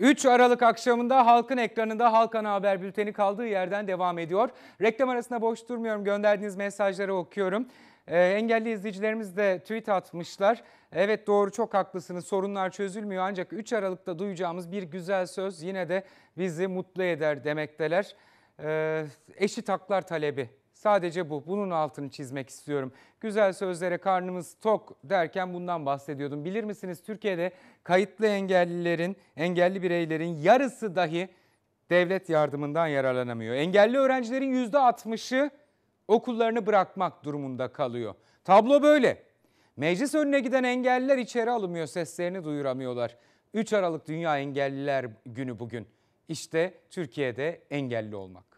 3 Aralık akşamında halkın ekranında Halk Ana Haber Bülteni kaldığı yerden devam ediyor. Reklam arasında boş durmuyorum. Gönderdiğiniz mesajları okuyorum. Ee, engelli izleyicilerimiz de tweet atmışlar. Evet doğru çok haklısınız sorunlar çözülmüyor ancak 3 Aralık'ta duyacağımız bir güzel söz yine de bizi mutlu eder demekteler. Ee, eşit haklar talebi Sadece bu. Bunun altını çizmek istiyorum. Güzel sözlere karnımız tok derken bundan bahsediyordum. Bilir misiniz Türkiye'de kayıtlı engellilerin, engelli bireylerin yarısı dahi devlet yardımından yararlanamıyor. Engelli öğrencilerin %60'ı okullarını bırakmak durumunda kalıyor. Tablo böyle. Meclis önüne giden engelliler içeri alınmıyor, seslerini duyuramıyorlar. 3 Aralık Dünya Engelliler Günü bugün. İşte Türkiye'de engelli olmak.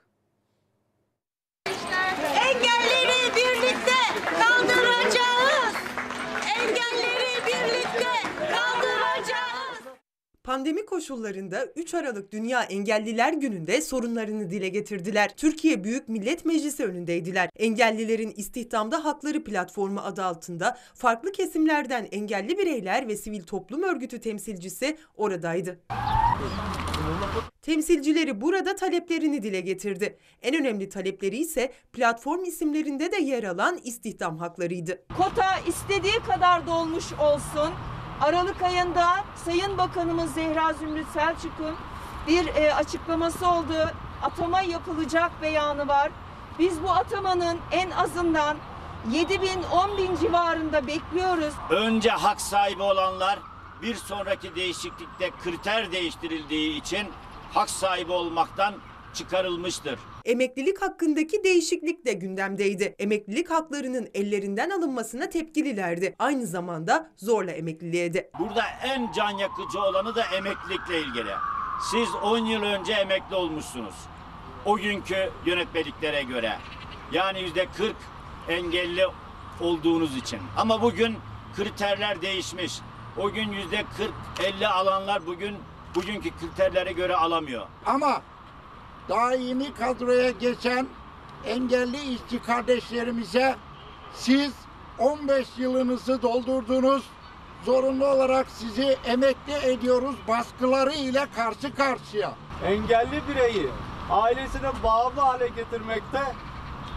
Pandemi koşullarında 3 Aralık Dünya Engelliler Günü'nde sorunlarını dile getirdiler. Türkiye Büyük Millet Meclisi önündeydiler. Engellilerin İstihdamda Hakları Platformu adı altında farklı kesimlerden engelli bireyler ve sivil toplum örgütü temsilcisi oradaydı. Temsilcileri burada taleplerini dile getirdi. En önemli talepleri ise platform isimlerinde de yer alan istihdam haklarıydı. Kota istediği kadar dolmuş olsun Aralık ayında Sayın Bakanımız Zehra Zümrüt Selçuk'un bir e, açıklaması oldu. Atama yapılacak beyanı var. Biz bu atamanın en azından 7 bin 10 bin civarında bekliyoruz. Önce hak sahibi olanlar bir sonraki değişiklikte kriter değiştirildiği için hak sahibi olmaktan çıkarılmıştır. Emeklilik hakkındaki değişiklik de gündemdeydi. Emeklilik haklarının ellerinden alınmasına tepkililerdi. Aynı zamanda zorla emekliliğe de. Burada en can yakıcı olanı da emeklilikle ilgili. Siz 10 yıl önce emekli olmuşsunuz. O günkü yönetmeliklere göre. Yani yüzde 40 engelli olduğunuz için. Ama bugün kriterler değişmiş. O gün yüzde 40-50 alanlar bugün bugünkü kriterlere göre alamıyor. Ama daimi kadroya geçen engelli işçi kardeşlerimize siz 15 yılınızı doldurdunuz. Zorunlu olarak sizi emekli ediyoruz baskıları ile karşı karşıya. Engelli bireyi ailesine bağımlı hale getirmekte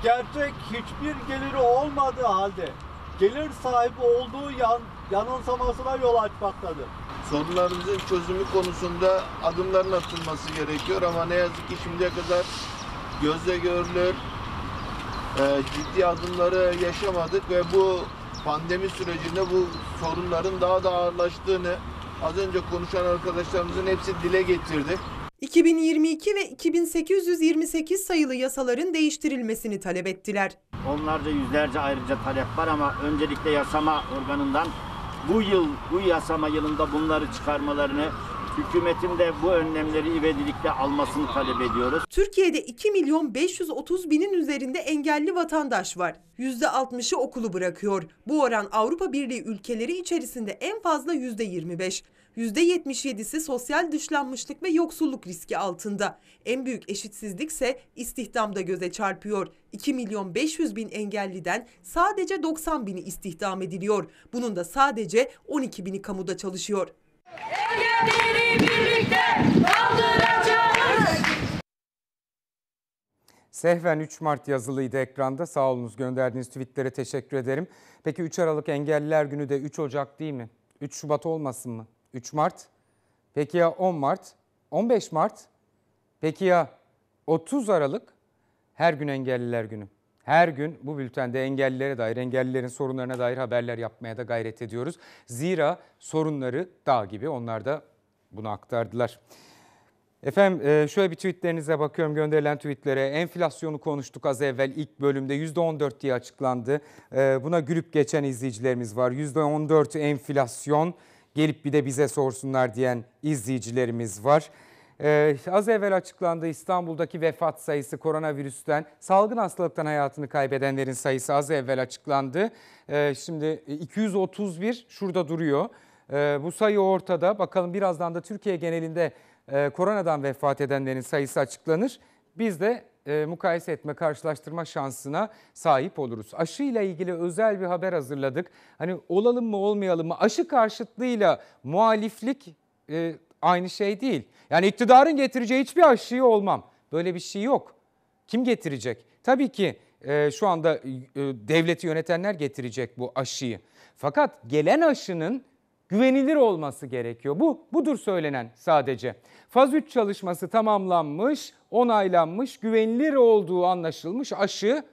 gerçek hiçbir geliri olmadığı halde gelir sahibi olduğu yan, yanılsamasına yol açmaktadır sorunlarımızın çözümü konusunda adımların atılması gerekiyor ama ne yazık ki şimdiye kadar gözle görülür e, ciddi adımları yaşamadık ve bu pandemi sürecinde bu sorunların daha da ağırlaştığını az önce konuşan arkadaşlarımızın hepsi dile getirdi. 2022 ve 2828 sayılı yasaların değiştirilmesini talep ettiler. Onlarca yüzlerce ayrıca talep var ama öncelikle yasama organından bu yıl, bu yasama yılında bunları çıkarmalarını hükümetin de bu önlemleri ivedilikle almasını talep ediyoruz. Türkiye'de 2 milyon 530 binin üzerinde engelli vatandaş var. %60'ı okulu bırakıyor. Bu oran Avrupa Birliği ülkeleri içerisinde en fazla %25. %77'si sosyal dışlanmışlık ve yoksulluk riski altında. En büyük eşitsizlik ise istihdamda göze çarpıyor. 2 milyon 500 bin engelliden sadece 90 bini istihdam ediliyor. Bunun da sadece 12 bini kamuda çalışıyor. Engelleri birlikte Sehven 3 Mart yazılıydı ekranda. Sağ gönderdiğiniz tweetlere teşekkür ederim. Peki 3 Aralık Engelliler Günü de 3 Ocak değil mi? 3 Şubat olmasın mı? 3 Mart? Peki ya 10 Mart? 15 Mart? Peki ya 30 Aralık? Her gün engelliler günü. Her gün bu bültende engellilere dair, engellilerin sorunlarına dair haberler yapmaya da gayret ediyoruz. Zira sorunları dağ gibi. Onlar da bunu aktardılar. Efendim e, şöyle bir tweetlerinize bakıyorum gönderilen tweetlere. Enflasyonu konuştuk az evvel ilk bölümde %14 diye açıklandı. E, buna gülüp geçen izleyicilerimiz var. %14 enflasyon gelip bir de bize sorsunlar diyen izleyicilerimiz var. Ee, az evvel açıklandı İstanbul'daki vefat sayısı koronavirüsten, salgın hastalıktan hayatını kaybedenlerin sayısı az evvel açıklandı. Ee, şimdi 231 şurada duruyor. Ee, bu sayı ortada. Bakalım birazdan da Türkiye genelinde e, koronadan vefat edenlerin sayısı açıklanır. Biz de e, mukayese etme, karşılaştırma şansına sahip oluruz. Aşı ile ilgili özel bir haber hazırladık. Hani olalım mı olmayalım mı? Aşı karşıtlığıyla muhaliflik e, aynı şey değil. Yani iktidarın getireceği hiçbir aşıyı olmam. Böyle bir şey yok. Kim getirecek? Tabii ki e, şu anda e, devleti yönetenler getirecek bu aşıyı. Fakat gelen aşının güvenilir olması gerekiyor. Bu budur söylenen sadece. Faz 3 çalışması tamamlanmış, onaylanmış, güvenilir olduğu anlaşılmış aşı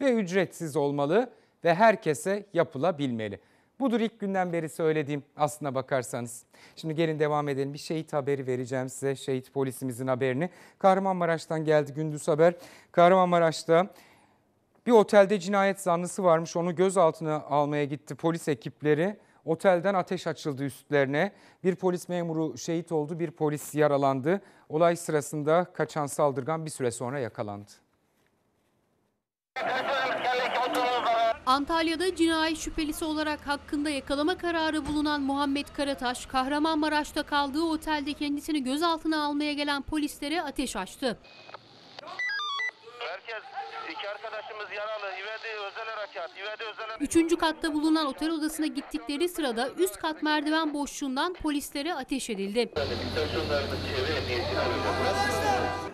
ve ücretsiz olmalı ve herkese yapılabilmeli. Budur ilk günden beri söylediğim aslına bakarsanız. Şimdi gelin devam edelim. Bir şehit haberi vereceğim size. Şehit polisimizin haberini. Kahramanmaraş'tan geldi gündüz haber. Kahramanmaraş'ta bir otelde cinayet zanlısı varmış. Onu gözaltına almaya gitti polis ekipleri. Otelden ateş açıldı üstlerine. Bir polis memuru şehit oldu, bir polis yaralandı. Olay sırasında kaçan saldırgan bir süre sonra yakalandı. Antalya'da cinayet şüphelisi olarak hakkında yakalama kararı bulunan Muhammed Karataş, Kahramanmaraş'ta kaldığı otelde kendisini gözaltına almaya gelen polislere ateş açtı. Merkez İki arkadaşımız yaralı. İvedi özel harekat. İvedi özel Üçüncü katta bulunan otel odasına gittikleri sırada üst kat merdiven boşluğundan polislere ateş edildi.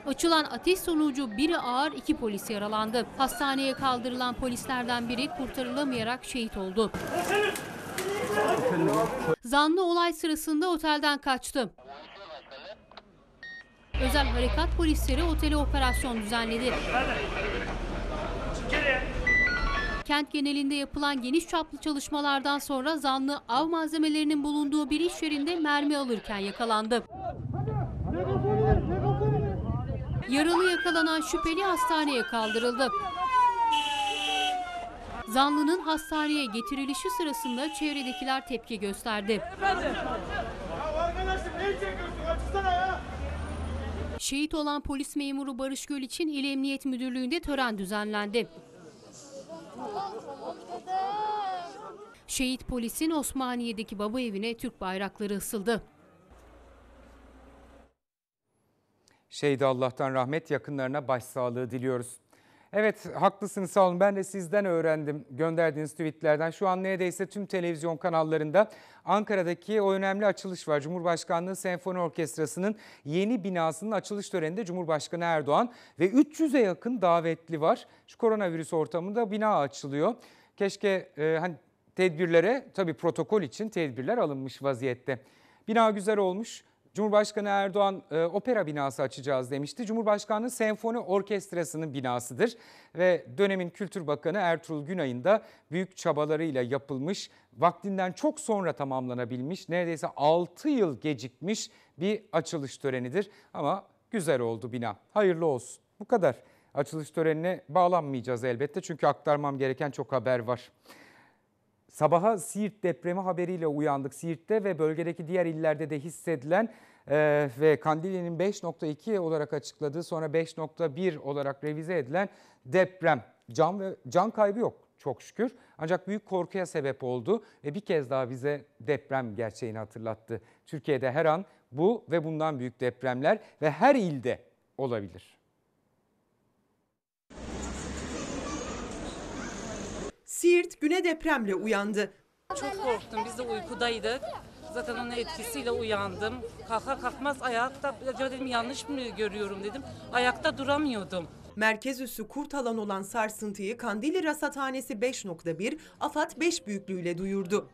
Açılan ateş sonucu biri ağır iki polis yaralandı. Hastaneye kaldırılan polislerden biri kurtarılamayarak şehit oldu. Zanlı olay sırasında otelden kaçtı. Özel harekat polisleri otele operasyon düzenledi. Kent genelinde yapılan geniş çaplı çalışmalardan sonra zanlı av malzemelerinin bulunduğu bir iş yerinde mermi alırken yakalandı. Yaralı yakalanan şüpheli hastaneye kaldırıldı. Zanlının hastaneye getirilişi sırasında çevredekiler tepki gösterdi. Şehit olan polis memuru Barış Göl için İl Emniyet Müdürlüğü'nde tören düzenlendi. Şehit polisin Osmaniye'deki baba evine Türk bayrakları asıldı. Şehit Allah'tan rahmet yakınlarına başsağlığı diliyoruz. Evet haklısınız sağ olun. Ben de sizden öğrendim gönderdiğiniz tweetlerden. Şu an neredeyse tüm televizyon kanallarında Ankara'daki o önemli açılış var. Cumhurbaşkanlığı Senfoni Orkestrası'nın yeni binasının açılış töreninde Cumhurbaşkanı Erdoğan ve 300'e yakın davetli var. Şu koronavirüs ortamında bina açılıyor. Keşke e, hani tedbirlere tabii protokol için tedbirler alınmış vaziyette. Bina güzel olmuş. Cumhurbaşkanı Erdoğan e, opera binası açacağız demişti. Cumhurbaşkanlığı Senfoni Orkestrası'nın binasıdır ve dönemin Kültür Bakanı Ertuğrul Günay'ın da büyük çabalarıyla yapılmış, vaktinden çok sonra tamamlanabilmiş, neredeyse 6 yıl gecikmiş bir açılış törenidir. Ama güzel oldu bina. Hayırlı olsun. Bu kadar. Açılış törenine bağlanmayacağız elbette çünkü aktarmam gereken çok haber var. Sabaha Siirt depremi haberiyle uyandık Siirt'te ve bölgedeki diğer illerde de hissedilen e, ve Kandilli'nin 5.2 olarak açıkladığı sonra 5.1 olarak revize edilen deprem. Can, ve, can kaybı yok çok şükür ancak büyük korkuya sebep oldu ve bir kez daha bize deprem gerçeğini hatırlattı. Türkiye'de her an bu ve bundan büyük depremler ve her ilde olabilir. Siirt güne depremle uyandı. Çok korktum. Biz de uykudaydık. Zaten onun etkisiyle uyandım. Kalkar kalkmaz ayakta acaba dedim yanlış mı görüyorum dedim. Ayakta duramıyordum. Merkez üssü kurt alan olan sarsıntıyı Kandili Rasathanesi 5.1, AFAD 5 büyüklüğüyle duyurdu.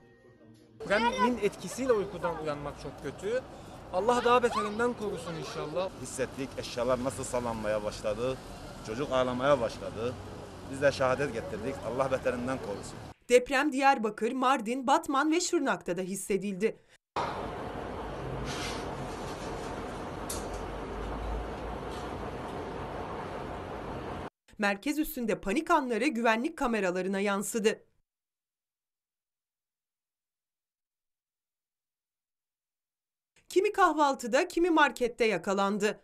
Depremin etkisiyle uykudan uyanmak çok kötü. Allah daha beterinden korusun inşallah. Hissettik eşyalar nasıl sallanmaya başladı. Çocuk ağlamaya başladı. Biz de şehadet getirdik. Allah beterinden korusun. Deprem Diyarbakır, Mardin, Batman ve Şırnak'ta da hissedildi. Merkez üstünde panik anları güvenlik kameralarına yansıdı. Kimi kahvaltıda, kimi markette yakalandı.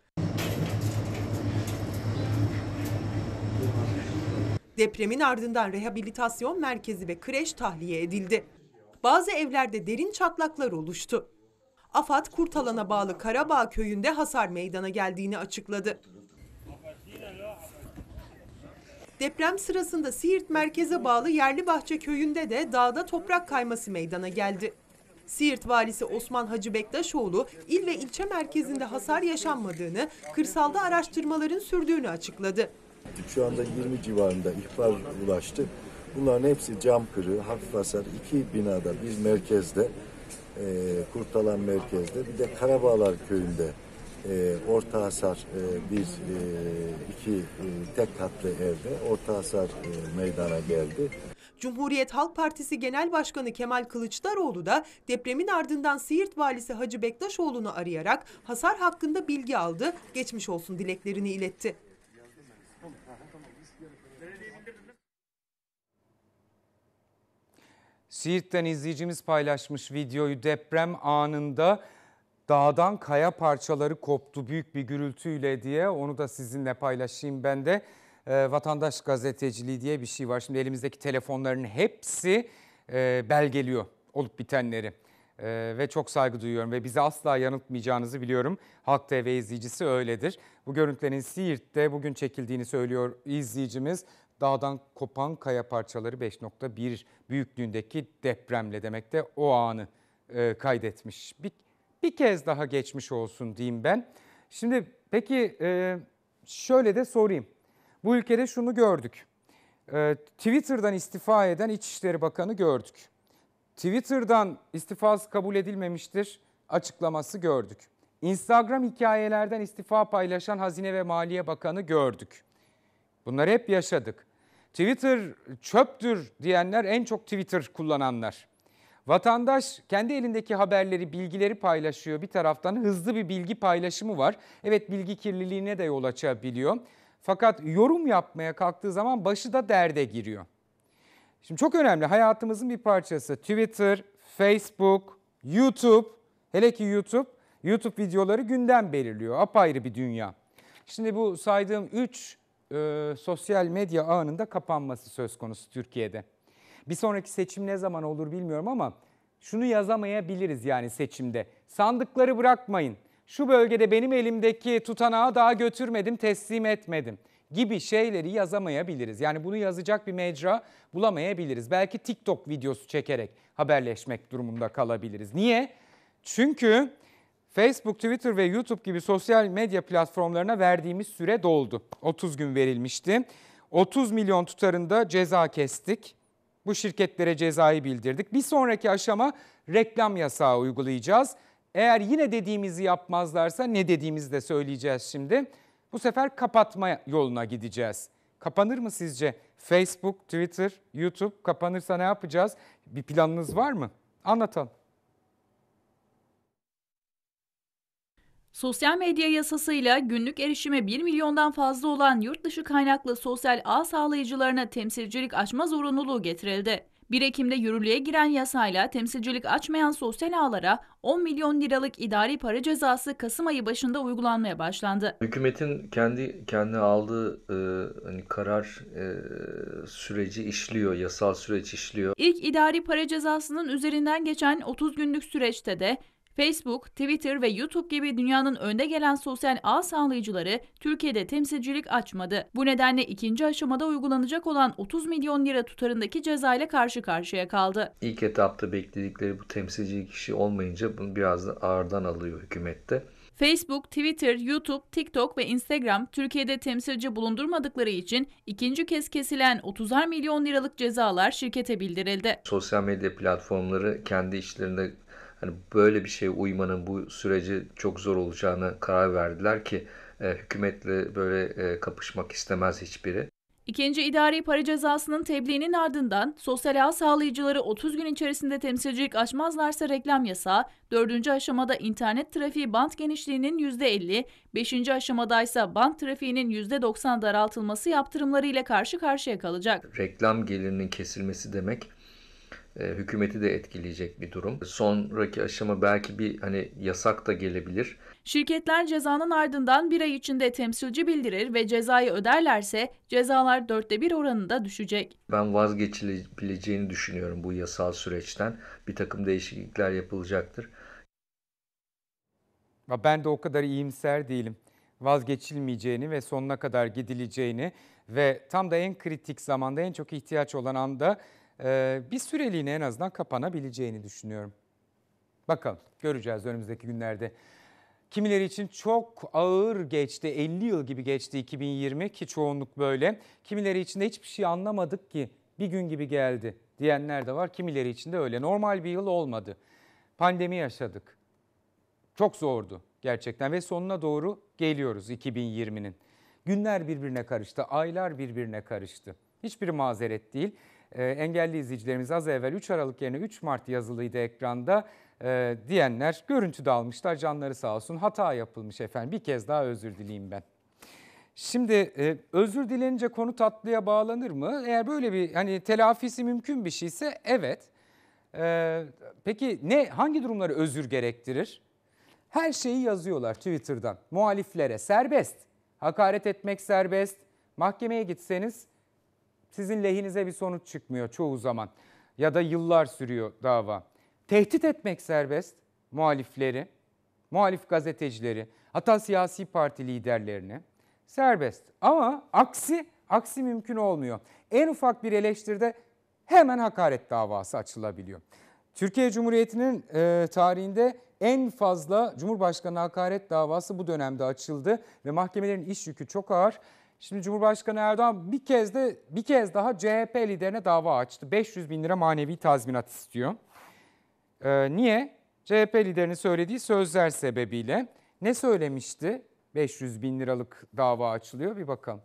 Depremin ardından rehabilitasyon merkezi ve kreş tahliye edildi. Bazı evlerde derin çatlaklar oluştu. Afat Kurtalan'a bağlı Karabağ köyünde hasar meydana geldiğini açıkladı. Deprem sırasında Siirt merkeze bağlı Yerli Bahçe köyünde de dağda toprak kayması meydana geldi. Siirt valisi Osman Hacı Bektaşoğlu il ve ilçe merkezinde hasar yaşanmadığını, kırsalda araştırmaların sürdüğünü açıkladı. Şu anda 20 civarında ihbar ulaştı. Bunların hepsi cam kırığı, hafif hasar. İki binada bir merkezde, e, Kurtalan merkezde bir de Karabağlar köyünde e, orta hasar e, bir e, iki e, tek katlı evde orta hasar e, meydana geldi. Cumhuriyet Halk Partisi Genel Başkanı Kemal Kılıçdaroğlu da depremin ardından Siirt Valisi Hacı Bektaşoğlu'nu arayarak hasar hakkında bilgi aldı, geçmiş olsun dileklerini iletti. Siirt'ten izleyicimiz paylaşmış videoyu deprem anında dağdan kaya parçaları koptu büyük bir gürültüyle diye onu da sizinle paylaşayım ben de. E, vatandaş gazeteciliği diye bir şey var. Şimdi elimizdeki telefonların hepsi e, belgeliyor olup bitenleri. Ee, ve çok saygı duyuyorum ve bizi asla yanıltmayacağınızı biliyorum. Halk TV izleyicisi öyledir. Bu görüntülerin Siirt'te bugün çekildiğini söylüyor izleyicimiz dağdan kopan kaya parçaları 5.1 büyüklüğündeki depremle demek de o anı e, kaydetmiş. Bir, bir kez daha geçmiş olsun diyeyim ben. Şimdi peki e, şöyle de sorayım. Bu ülkede şunu gördük. E, Twitter'dan istifa eden İçişleri Bakanı gördük. Twitter'dan istifası kabul edilmemiştir açıklaması gördük. Instagram hikayelerden istifa paylaşan Hazine ve Maliye Bakanı gördük. Bunları hep yaşadık. Twitter çöptür diyenler en çok Twitter kullananlar. Vatandaş kendi elindeki haberleri, bilgileri paylaşıyor. Bir taraftan hızlı bir bilgi paylaşımı var. Evet bilgi kirliliğine de yol açabiliyor. Fakat yorum yapmaya kalktığı zaman başı da derde giriyor. Şimdi çok önemli hayatımızın bir parçası. Twitter, Facebook, YouTube, hele ki YouTube, YouTube videoları gündem belirliyor. Apayrı bir dünya. Şimdi bu saydığım 3 e, sosyal medya ağının da kapanması söz konusu Türkiye'de. Bir sonraki seçim ne zaman olur bilmiyorum ama şunu yazamayabiliriz yani seçimde. Sandıkları bırakmayın. Şu bölgede benim elimdeki tutanağı daha götürmedim, teslim etmedim gibi şeyleri yazamayabiliriz. Yani bunu yazacak bir mecra bulamayabiliriz. Belki TikTok videosu çekerek haberleşmek durumunda kalabiliriz. Niye? Çünkü Facebook, Twitter ve YouTube gibi sosyal medya platformlarına verdiğimiz süre doldu. 30 gün verilmişti. 30 milyon tutarında ceza kestik. Bu şirketlere cezayı bildirdik. Bir sonraki aşama reklam yasağı uygulayacağız. Eğer yine dediğimizi yapmazlarsa ne dediğimizi de söyleyeceğiz şimdi. Bu sefer kapatma yoluna gideceğiz. Kapanır mı sizce? Facebook, Twitter, YouTube kapanırsa ne yapacağız? Bir planınız var mı? Anlatalım. Sosyal medya yasasıyla günlük erişime 1 milyondan fazla olan yurt dışı kaynaklı sosyal ağ sağlayıcılarına temsilcilik açma zorunluluğu getirildi. 1 Ekim'de yürürlüğe giren yasayla temsilcilik açmayan sosyal ağlara 10 milyon liralık idari para cezası Kasım ayı başında uygulanmaya başlandı. Hükümetin kendi kendi aldığı e, hani karar e, süreci işliyor, yasal süreç işliyor. İlk idari para cezasının üzerinden geçen 30 günlük süreçte de Facebook, Twitter ve YouTube gibi dünyanın önde gelen sosyal ağ sağlayıcıları Türkiye'de temsilcilik açmadı. Bu nedenle ikinci aşamada uygulanacak olan 30 milyon lira tutarındaki cezayla karşı karşıya kaldı. İlk etapta bekledikleri bu temsilci kişi olmayınca bunu biraz da ağırdan alıyor hükümette. Facebook, Twitter, YouTube, TikTok ve Instagram Türkiye'de temsilci bulundurmadıkları için ikinci kez kesilen 30'ar milyon liralık cezalar şirkete bildirildi. Sosyal medya platformları kendi işlerinde hani böyle bir şeye uymanın bu süreci çok zor olacağını karar verdiler ki e, hükümetle böyle e, kapışmak istemez hiçbiri. İkinci idari para cezasının tebliğinin ardından sosyal ağ sağlayıcıları 30 gün içerisinde temsilcilik açmazlarsa reklam yasağı, dördüncü aşamada internet trafiği bant genişliğinin %50, beşinci aşamada ise bant trafiğinin %90 daraltılması yaptırımları ile karşı karşıya kalacak. Reklam gelirinin kesilmesi demek e, hükümeti de etkileyecek bir durum. Sonraki aşama belki bir hani yasak da gelebilir. Şirketler cezanın ardından bir ay içinde temsilci bildirir ve cezayı öderlerse cezalar dörtte bir oranında düşecek. Ben vazgeçilebileceğini düşünüyorum bu yasal süreçten. Bir takım değişiklikler yapılacaktır. Ben de o kadar iyimser değilim. Vazgeçilmeyeceğini ve sonuna kadar gidileceğini ve tam da en kritik zamanda en çok ihtiyaç olan anda ee, bir süreliğine en azından kapanabileceğini düşünüyorum. Bakalım göreceğiz önümüzdeki günlerde. Kimileri için çok ağır geçti, 50 yıl gibi geçti 2020 ki çoğunluk böyle. Kimileri için de hiçbir şey anlamadık ki bir gün gibi geldi diyenler de var. Kimileri için de öyle. Normal bir yıl olmadı. Pandemi yaşadık. Çok zordu gerçekten ve sonuna doğru geliyoruz 2020'nin. Günler birbirine karıştı, aylar birbirine karıştı. Hiçbir mazeret değil. Ee, engelli izleyicilerimiz az evvel 3 Aralık yerine 3 Mart yazılıydı ekranda ee, diyenler görüntü de almışlar. Canları sağ olsun hata yapılmış efendim bir kez daha özür dileyim ben. Şimdi e, özür dilenince konu tatlıya bağlanır mı? Eğer böyle bir hani telafisi mümkün bir şeyse evet. E, peki ne hangi durumları özür gerektirir? Her şeyi yazıyorlar Twitter'dan. Muhaliflere serbest, hakaret etmek serbest. Mahkemeye gitseniz sizin lehinize bir sonuç çıkmıyor çoğu zaman ya da yıllar sürüyor dava. Tehdit etmek serbest muhalifleri, muhalif gazetecileri, hatta siyasi parti liderlerini serbest. Ama aksi aksi mümkün olmuyor. En ufak bir eleştiride hemen hakaret davası açılabiliyor. Türkiye Cumhuriyeti'nin e, tarihinde en fazla Cumhurbaşkanı hakaret davası bu dönemde açıldı ve mahkemelerin iş yükü çok ağır. Şimdi Cumhurbaşkanı Erdoğan bir kez de bir kez daha CHP liderine dava açtı. 500 bin lira manevi tazminat istiyor. Ee, niye? CHP liderinin söylediği sözler sebebiyle. Ne söylemişti? 500 bin liralık dava açılıyor. Bir bakalım.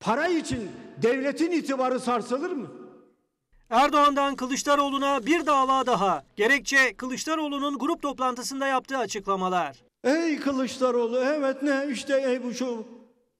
Para için devletin itibarı sarsılır mı? Erdoğan'dan Kılıçdaroğlu'na bir dava daha. Gerekçe Kılıçdaroğlu'nun grup toplantısında yaptığı açıklamalar. Ey Kılıçdaroğlu evet ne işte ey bu şu.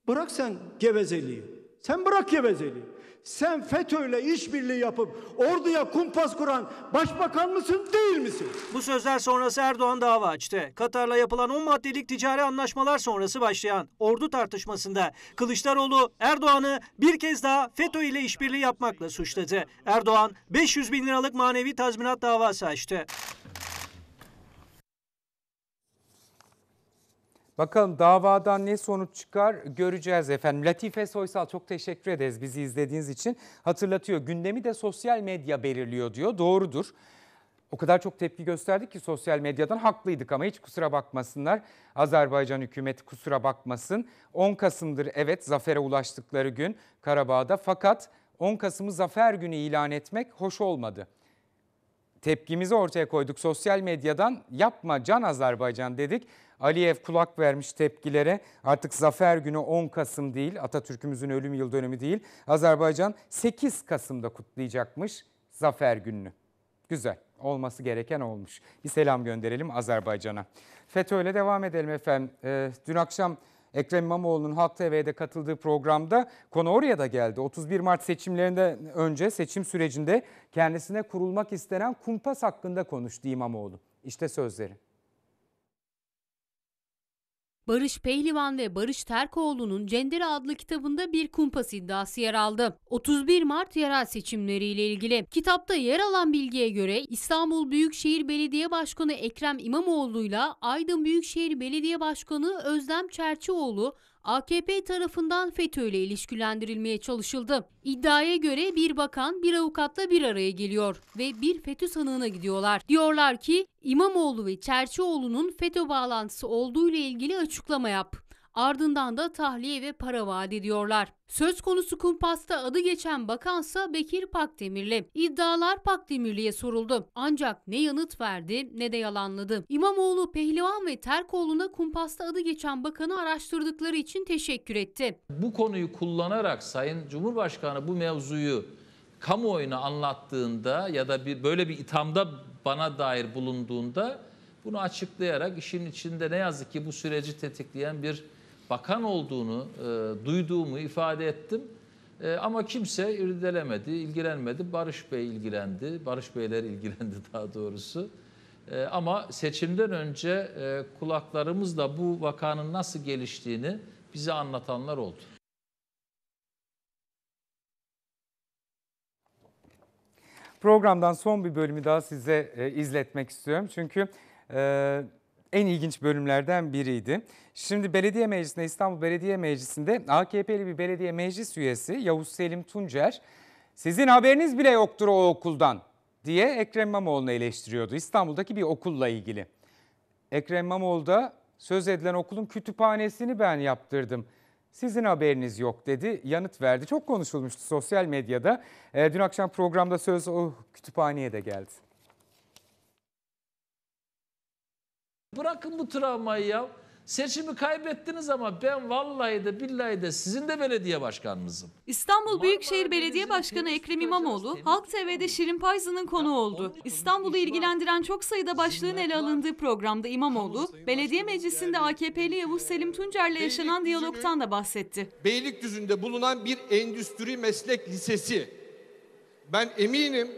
Bırak sen gevezeliği. Sen bırak gevezeliği. Sen FETÖ'yle işbirliği yapıp orduya kumpas kuran başbakan mısın değil misin? Bu sözler sonrası Erdoğan dava açtı. Katar'la yapılan 10 maddelik ticari anlaşmalar sonrası başlayan ordu tartışmasında Kılıçdaroğlu Erdoğan'ı bir kez daha FETÖ ile işbirliği yapmakla suçladı. Erdoğan 500 bin liralık manevi tazminat davası açtı. Bakalım davadan ne sonuç çıkar göreceğiz efendim. Latife Soysal çok teşekkür ederiz bizi izlediğiniz için. Hatırlatıyor gündemi de sosyal medya belirliyor diyor. Doğrudur. O kadar çok tepki gösterdik ki sosyal medyadan haklıydık ama hiç kusura bakmasınlar. Azerbaycan hükümeti kusura bakmasın. 10 Kasım'dır evet zafere ulaştıkları gün Karabağ'da fakat 10 Kasım'ı zafer günü ilan etmek hoş olmadı. Tepkimizi ortaya koyduk sosyal medyadan yapma can Azerbaycan dedik Aliyev kulak vermiş tepkilere. Artık zafer günü 10 Kasım değil, Atatürk'ümüzün ölüm yıl dönemi değil. Azerbaycan 8 Kasım'da kutlayacakmış zafer gününü. Güzel. Olması gereken olmuş. Bir selam gönderelim Azerbaycan'a. FETÖ ile devam edelim efendim. Ee, dün akşam Ekrem İmamoğlu'nun Halk TV'de katıldığı programda konu oraya da geldi. 31 Mart seçimlerinden önce seçim sürecinde kendisine kurulmak istenen kumpas hakkında konuştu İmamoğlu. İşte sözleri. Barış Pehlivan ve Barış Terkoğlu'nun Cendere adlı kitabında bir kumpas iddiası yer aldı. 31 Mart yerel seçimleriyle ilgili. Kitapta yer alan bilgiye göre İstanbul Büyükşehir Belediye Başkanı Ekrem İmamoğlu'yla Aydın Büyükşehir Belediye Başkanı Özlem Çerçioğlu AKP tarafından FETÖ ile ilişkilendirilmeye çalışıldı. İddiaya göre bir bakan bir avukatla bir araya geliyor ve bir FETÖ sanığına gidiyorlar. Diyorlar ki İmamoğlu ve Çerçioğlu'nun FETÖ bağlantısı olduğu ile ilgili açıklama yap ardından da tahliye ve para vaat ediyorlar. Söz konusu kumpasta adı geçen bakansa Bekir Pakdemirli. İddialar Pakdemirli'ye soruldu. Ancak ne yanıt verdi ne de yalanladı. İmamoğlu Pehlivan ve Terkoğlu'na kumpasta adı geçen bakanı araştırdıkları için teşekkür etti. Bu konuyu kullanarak Sayın Cumhurbaşkanı bu mevzuyu kamuoyuna anlattığında ya da bir böyle bir ithamda bana dair bulunduğunda bunu açıklayarak işin içinde ne yazık ki bu süreci tetikleyen bir bakan olduğunu e, duyduğumu ifade ettim. E, ama kimse irdelemedi, ilgilenmedi. Barış Bey ilgilendi, Barış Beyler ilgilendi daha doğrusu. E, ama seçimden önce e, kulaklarımızla bu vakanın nasıl geliştiğini bize anlatanlar oldu. Programdan son bir bölümü daha size e, izletmek istiyorum. Çünkü... E, en ilginç bölümlerden biriydi. Şimdi belediye meclisinde İstanbul Belediye Meclisi'nde AKP'li bir belediye meclis üyesi Yavuz Selim Tuncer sizin haberiniz bile yoktur o okuldan diye Ekrem İmamoğlu'nu eleştiriyordu İstanbul'daki bir okulla ilgili. Ekrem İmamoğlu da söz edilen okulun kütüphanesini ben yaptırdım. Sizin haberiniz yok dedi, yanıt verdi. Çok konuşulmuştu sosyal medyada. E, dün akşam programda söz o oh, kütüphaneye de geldi. Bırakın bu travmayı ya. Seçimi kaybettiniz ama ben vallahi de billahi de sizin de belediye başkanınızım. İstanbul Büyükşehir Belediye Başkanı Ekrem İmamoğlu Halk TV'de Şirin Payzı'nın konu oldu. İstanbul'u ilgilendiren çok sayıda başlığın ele alındığı programda İmamoğlu, belediye meclisinde ee, AKP'li Yavuz Selim Tuncer'le yaşanan diyalogtan da bahsetti. Beylikdüzü'nde bulunan bir endüstri meslek lisesi. Ben eminim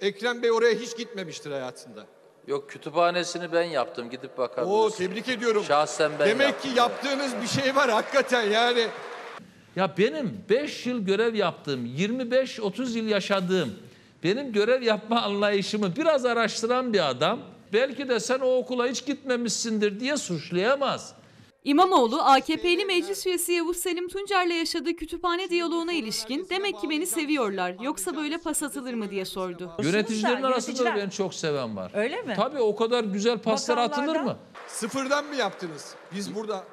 Ekrem Bey oraya hiç gitmemiştir hayatında. Yok kütüphanesini ben yaptım gidip bakabilirsiniz. Oo tebrik ediyorum. Şahsen ben Demek yaptım. ki yaptığınız bir şey var hakikaten yani. Ya benim 5 yıl görev yaptığım, 25-30 yıl yaşadığım, benim görev yapma anlayışımı biraz araştıran bir adam belki de sen o okula hiç gitmemişsindir diye suçlayamaz. İmamoğlu, AKP'li meclis üyesi Yavuz Selim Tuncer'le yaşadığı kütüphane diyaloğuna ilişkin demek ki beni seviyorlar şey, yoksa böyle şey pas atılır mı diye sordu. Yöneticilerin arasında da beni çok seven var. Öyle mi? Tabii o kadar güzel paslar atılır mı? Sıfırdan mı yaptınız? Biz burada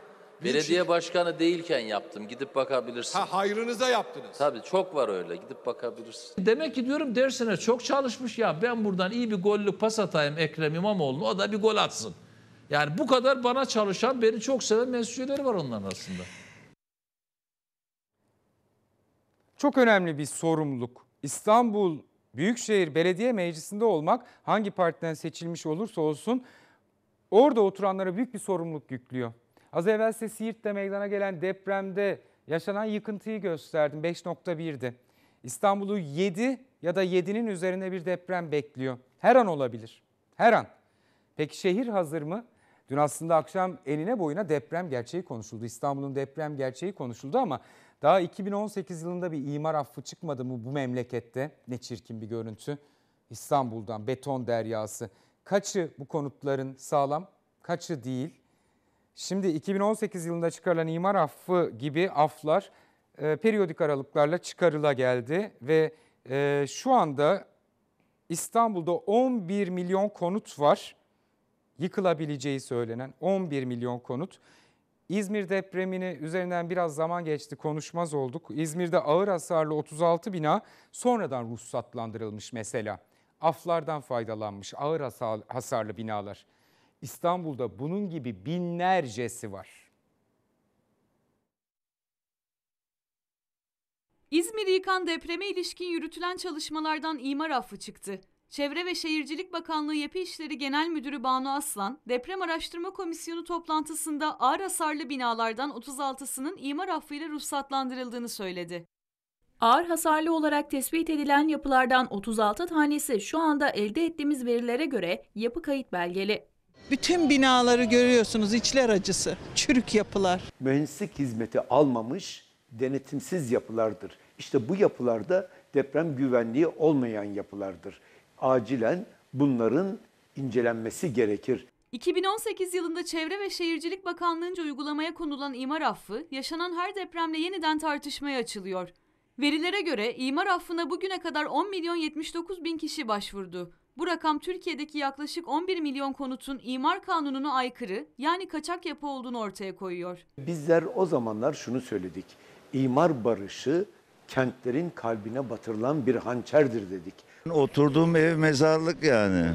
Belediye başkanı değilken yaptım. Gidip bakabilirsin. Ha hayrınıza yaptınız. Tabii çok var öyle. Gidip bakabilirsin. Demek ki diyorum dersine çok çalışmış ya. Ben buradan iyi bir gollük pas atayım Ekrem İmamoğlu'na. O da bir gol atsın. Yani bu kadar bana çalışan, beni çok seven mesajları var onların arasında. Çok önemli bir sorumluluk. İstanbul Büyükşehir Belediye Meclisi'nde olmak hangi partiden seçilmiş olursa olsun orada oturanlara büyük bir sorumluluk yüklüyor. Az evvel size Siirt'te meydana gelen depremde yaşanan yıkıntıyı gösterdim. 5.1'di. İstanbul'u 7 ya da 7'nin üzerine bir deprem bekliyor. Her an olabilir. Her an. Peki şehir hazır mı? Dün aslında akşam eline boyuna deprem gerçeği konuşuldu. İstanbul'un deprem gerçeği konuşuldu ama daha 2018 yılında bir imar affı çıkmadı mı bu memlekette? Ne çirkin bir görüntü. İstanbul'dan beton deryası. Kaçı bu konutların sağlam, kaçı değil? Şimdi 2018 yılında çıkarılan imar affı gibi aflar e, periyodik aralıklarla çıkarıla geldi ve e, şu anda İstanbul'da 11 milyon konut var yıkılabileceği söylenen 11 milyon konut. İzmir depremini üzerinden biraz zaman geçti konuşmaz olduk. İzmir'de ağır hasarlı 36 bina sonradan ruhsatlandırılmış mesela. Aflardan faydalanmış ağır hasarlı binalar. İstanbul'da bunun gibi binlercesi var. İzmir yıkan depreme ilişkin yürütülen çalışmalardan imar affı çıktı. Çevre ve Şehircilik Bakanlığı Yapı İşleri Genel Müdürü Banu Aslan, deprem araştırma komisyonu toplantısında ağır hasarlı binalardan 36'sının imar affıyla ruhsatlandırıldığını söyledi. Ağır hasarlı olarak tespit edilen yapılardan 36 tanesi şu anda elde ettiğimiz verilere göre yapı kayıt belgeli. Bütün binaları görüyorsunuz içler acısı, çürük yapılar. Mühendislik hizmeti almamış denetimsiz yapılardır. İşte bu yapılarda deprem güvenliği olmayan yapılardır acilen bunların incelenmesi gerekir. 2018 yılında Çevre ve Şehircilik Bakanlığı'nca uygulamaya konulan imar affı yaşanan her depremle yeniden tartışmaya açılıyor. Verilere göre imar affına bugüne kadar 10 milyon 79 bin kişi başvurdu. Bu rakam Türkiye'deki yaklaşık 11 milyon konutun imar kanununa aykırı yani kaçak yapı olduğunu ortaya koyuyor. Bizler o zamanlar şunu söyledik. İmar barışı kentlerin kalbine batırılan bir hançerdir dedik. Oturduğum ev mezarlık yani.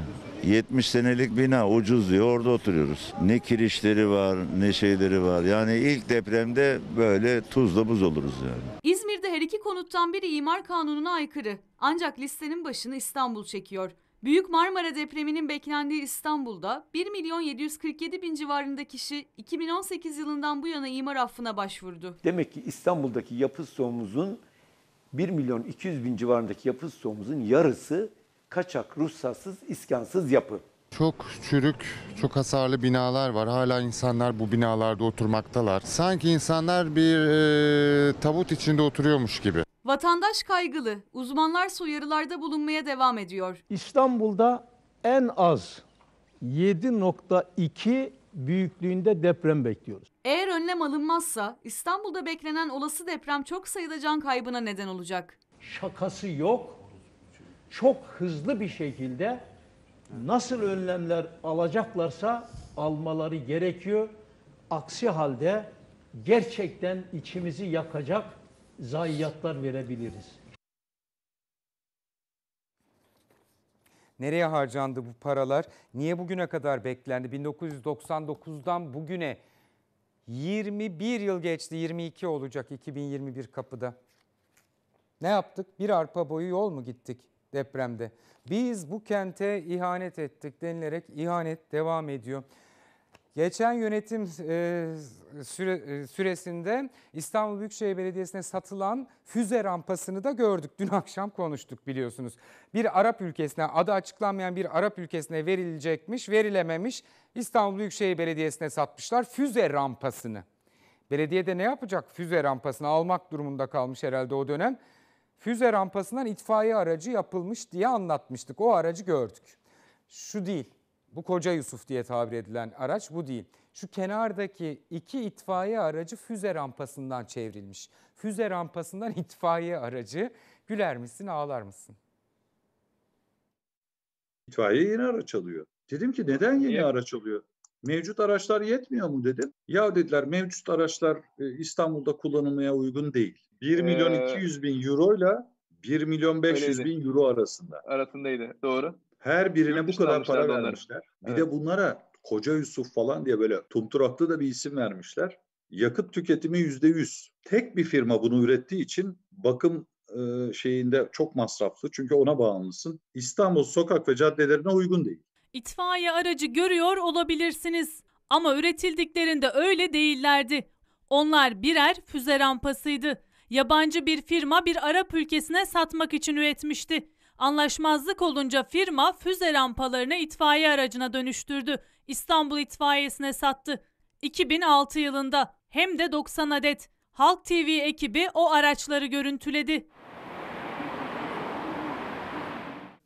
70 senelik bina ucuz diyor orada oturuyoruz. Ne kirişleri var ne şeyleri var. Yani ilk depremde böyle tuzla buz oluruz yani. İzmir'de her iki konuttan biri imar kanununa aykırı. Ancak listenin başını İstanbul çekiyor. Büyük Marmara depreminin beklendiği İstanbul'da 1 milyon 747 bin civarında kişi 2018 yılından bu yana imar affına başvurdu. Demek ki İstanbul'daki yapı stoğumuzun 1 milyon 200 bin civarındaki yapı stoğumuzun yarısı kaçak, ruhsatsız, iskansız yapı. Çok çürük, çok hasarlı binalar var. Hala insanlar bu binalarda oturmaktalar. Sanki insanlar bir e, tabut içinde oturuyormuş gibi. Vatandaş kaygılı. Uzmanlar uyarılarda bulunmaya devam ediyor. İstanbul'da en az 7.2 büyüklüğünde deprem bekliyoruz. Eğer önlem alınmazsa İstanbul'da beklenen olası deprem çok sayıda can kaybına neden olacak. Şakası yok. Çok hızlı bir şekilde nasıl önlemler alacaklarsa almaları gerekiyor. Aksi halde gerçekten içimizi yakacak zayiatlar verebiliriz. Nereye harcandı bu paralar? Niye bugüne kadar beklendi? 1999'dan bugüne 21 yıl geçti, 22 olacak 2021 kapıda. Ne yaptık? Bir arpa boyu yol mu gittik depremde? Biz bu kente ihanet ettik denilerek ihanet devam ediyor. Geçen yönetim e, süre, e, süresinde İstanbul Büyükşehir Belediyesi'ne satılan füze rampasını da gördük. Dün akşam konuştuk biliyorsunuz. Bir Arap ülkesine adı açıklanmayan bir Arap ülkesine verilecekmiş, verilememiş. İstanbul Büyükşehir Belediyesi'ne satmışlar füze rampasını. Belediye de ne yapacak? Füze rampasını almak durumunda kalmış herhalde o dönem. Füze rampasından itfaiye aracı yapılmış diye anlatmıştık. O aracı gördük. Şu değil. Bu koca Yusuf diye tabir edilen araç bu değil. Şu kenardaki iki itfaiye aracı füze rampasından çevrilmiş. Füze rampasından itfaiye aracı. Güler misin ağlar mısın? İtfaiye yeni araç alıyor. Dedim ki neden yeni evet. araç alıyor? Mevcut araçlar yetmiyor mu dedim. Ya dediler mevcut araçlar e, İstanbul'da kullanılmaya uygun değil. 1 ee, milyon ee, 200 bin euro ile 1 milyon 500 öyleydi. bin euro arasında. Arasındaydı doğru. Her birine bu kadar para vermişler. Bir de bunlara Koca Yusuf falan diye böyle tumturaklı da bir isim vermişler. Yakıt tüketimi yüzde yüz. Tek bir firma bunu ürettiği için bakım e, şeyinde çok masraflı. Çünkü ona bağımlısın. İstanbul sokak ve caddelerine uygun değil. İtfaiye aracı görüyor olabilirsiniz. Ama üretildiklerinde öyle değillerdi. Onlar birer füze rampasıydı. Yabancı bir firma bir Arap ülkesine satmak için üretmişti. Anlaşmazlık olunca firma füze rampalarını itfaiye aracına dönüştürdü. İstanbul itfaiyesine sattı. 2006 yılında hem de 90 adet. Halk TV ekibi o araçları görüntüledi.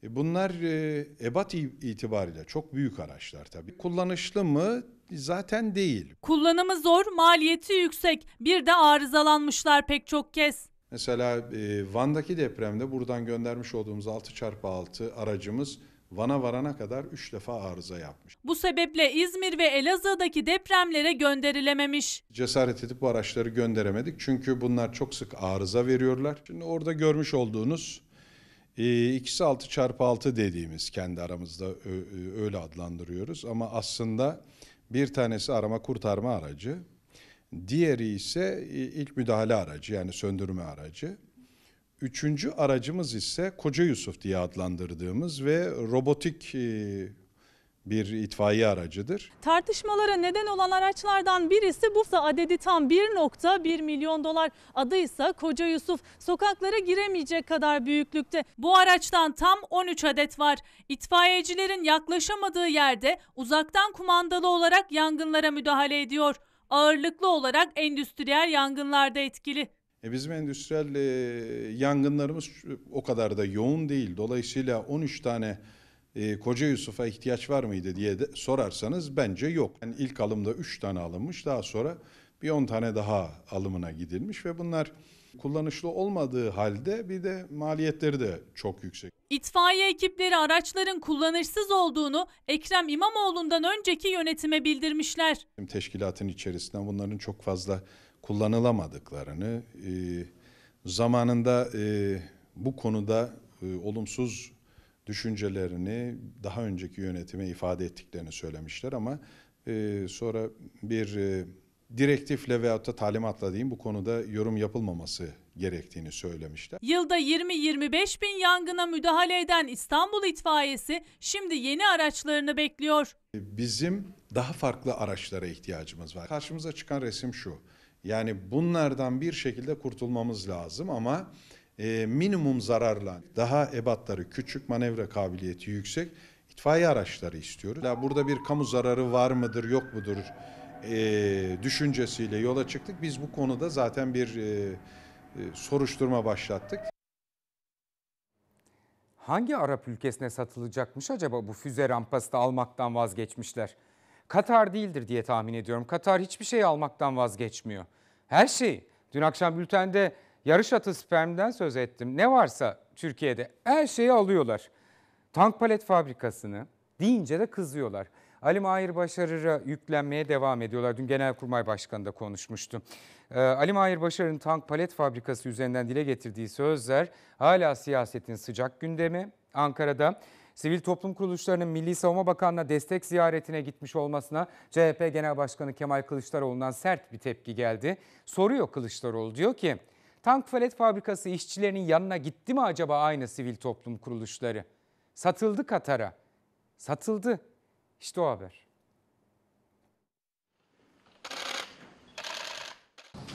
E, bunlar e, ebat itibariyle çok büyük araçlar tabii. Kullanışlı mı? Zaten değil. Kullanımı zor, maliyeti yüksek. Bir de arızalanmışlar pek çok kez. Mesela e, Van'daki depremde buradan göndermiş olduğumuz 6x6 aracımız Van'a varana kadar 3 defa arıza yapmış. Bu sebeple İzmir ve Elazığ'daki depremlere gönderilememiş. Cesaret edip bu araçları gönderemedik çünkü bunlar çok sık arıza veriyorlar. Şimdi orada görmüş olduğunuz e, ikisi 6 çarpı 6 dediğimiz kendi aramızda öyle adlandırıyoruz ama aslında bir tanesi arama kurtarma aracı, Diğeri ise ilk müdahale aracı yani söndürme aracı. Üçüncü aracımız ise Koca Yusuf diye adlandırdığımız ve robotik bir itfaiye aracıdır. Tartışmalara neden olan araçlardan birisi bu adedi tam 1.1 milyon dolar adıysa Koca Yusuf sokaklara giremeyecek kadar büyüklükte. Bu araçtan tam 13 adet var. İtfaiyecilerin yaklaşamadığı yerde uzaktan kumandalı olarak yangınlara müdahale ediyor ağırlıklı olarak endüstriyel yangınlarda etkili. E bizim endüstriyel e, yangınlarımız o kadar da yoğun değil. Dolayısıyla 13 tane e, Koca Yusuf'a ihtiyaç var mıydı diye de sorarsanız bence yok. Yani ilk alımda 3 tane alınmış daha sonra bir 10 tane daha alımına gidilmiş ve bunlar Kullanışlı olmadığı halde bir de maliyetleri de çok yüksek. İtfaiye ekipleri araçların kullanışsız olduğunu Ekrem İmamoğlu'ndan önceki yönetime bildirmişler. Teşkilatın içerisinde bunların çok fazla kullanılamadıklarını, e, zamanında e, bu konuda e, olumsuz düşüncelerini daha önceki yönetime ifade ettiklerini söylemişler ama sonra bir direktifle veyahut da talimatla diyeyim bu konuda yorum yapılmaması gerektiğini söylemişler. Yılda 20-25 bin yangına müdahale eden İstanbul İtfaiyesi şimdi yeni araçlarını bekliyor. E, bizim daha farklı araçlara ihtiyacımız var. Karşımıza çıkan resim şu. Yani bunlardan bir şekilde kurtulmamız lazım ama e, minimum zararla daha ebatları küçük, manevra kabiliyeti yüksek itfaiye araçları istiyoruz. Ya Burada bir kamu zararı var mıdır, yok mudur? e, düşüncesiyle yola çıktık. Biz bu konuda zaten bir e, e, soruşturma başlattık. Hangi Arap ülkesine satılacakmış acaba bu füze rampası da almaktan vazgeçmişler? Katar değildir diye tahmin ediyorum. Katar hiçbir şey almaktan vazgeçmiyor. Her şeyi. Dün akşam bültende yarış atı spermden söz ettim. Ne varsa Türkiye'de her şeyi alıyorlar. Tank palet fabrikasını deyince de kızıyorlar. Ali Mahir Başarır'a yüklenmeye devam ediyorlar. Dün Genelkurmay Başkanı da konuşmuştu. Ee, Ali Mahir Başarır'ın tank palet fabrikası üzerinden dile getirdiği sözler hala siyasetin sıcak gündemi. Ankara'da sivil toplum kuruluşlarının Milli Savunma Bakanı'na destek ziyaretine gitmiş olmasına CHP Genel Başkanı Kemal Kılıçdaroğlu'ndan sert bir tepki geldi. Soruyor Kılıçdaroğlu diyor ki tank palet fabrikası işçilerinin yanına gitti mi acaba aynı sivil toplum kuruluşları? Satıldı Katar'a. Satıldı. İşte o haber.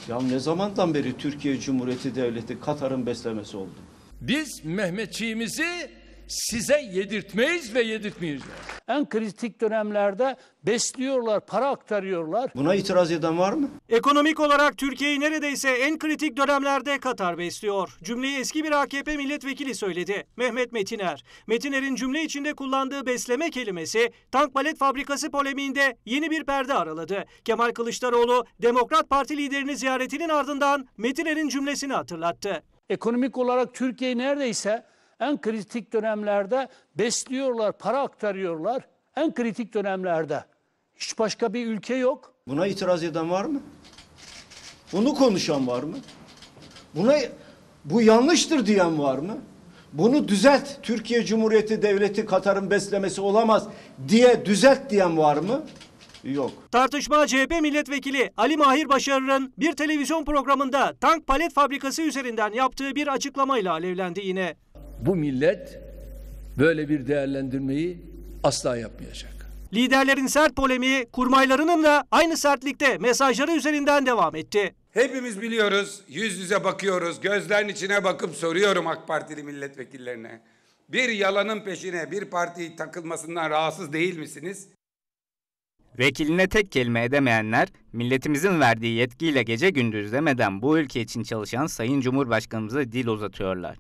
Ya ne zamandan beri Türkiye Cumhuriyeti Devleti Katar'ın beslemesi oldu? Biz Mehmetçiğimizi size yedirtmeyiz ve yedirtmeyiz en kritik dönemlerde besliyorlar, para aktarıyorlar. Buna itiraz eden var mı? Ekonomik olarak Türkiye'yi neredeyse en kritik dönemlerde Katar besliyor. Cümleyi eski bir AKP milletvekili söyledi. Mehmet Metiner. Metiner'in cümle içinde kullandığı besleme kelimesi tank palet fabrikası polemiğinde yeni bir perde araladı. Kemal Kılıçdaroğlu Demokrat Parti liderini ziyaretinin ardından Metiner'in cümlesini hatırlattı. Ekonomik olarak Türkiye'yi neredeyse en kritik dönemlerde besliyorlar, para aktarıyorlar. En kritik dönemlerde. Hiç başka bir ülke yok. Buna itiraz eden var mı? Bunu konuşan var mı? Buna bu yanlıştır diyen var mı? Bunu düzelt. Türkiye Cumhuriyeti Devleti Katar'ın beslemesi olamaz diye düzelt diyen var mı? Yok. Tartışma CHP milletvekili Ali Mahir Başarır'ın bir televizyon programında tank palet fabrikası üzerinden yaptığı bir açıklamayla alevlendi yine bu millet böyle bir değerlendirmeyi asla yapmayacak. Liderlerin sert polemiği kurmaylarının da aynı sertlikte mesajları üzerinden devam etti. Hepimiz biliyoruz, yüz yüze bakıyoruz, gözlerin içine bakıp soruyorum AK Partili milletvekillerine. Bir yalanın peşine bir parti takılmasından rahatsız değil misiniz? Vekiline tek kelime edemeyenler, milletimizin verdiği yetkiyle gece gündüz demeden bu ülke için çalışan Sayın Cumhurbaşkanımıza dil uzatıyorlar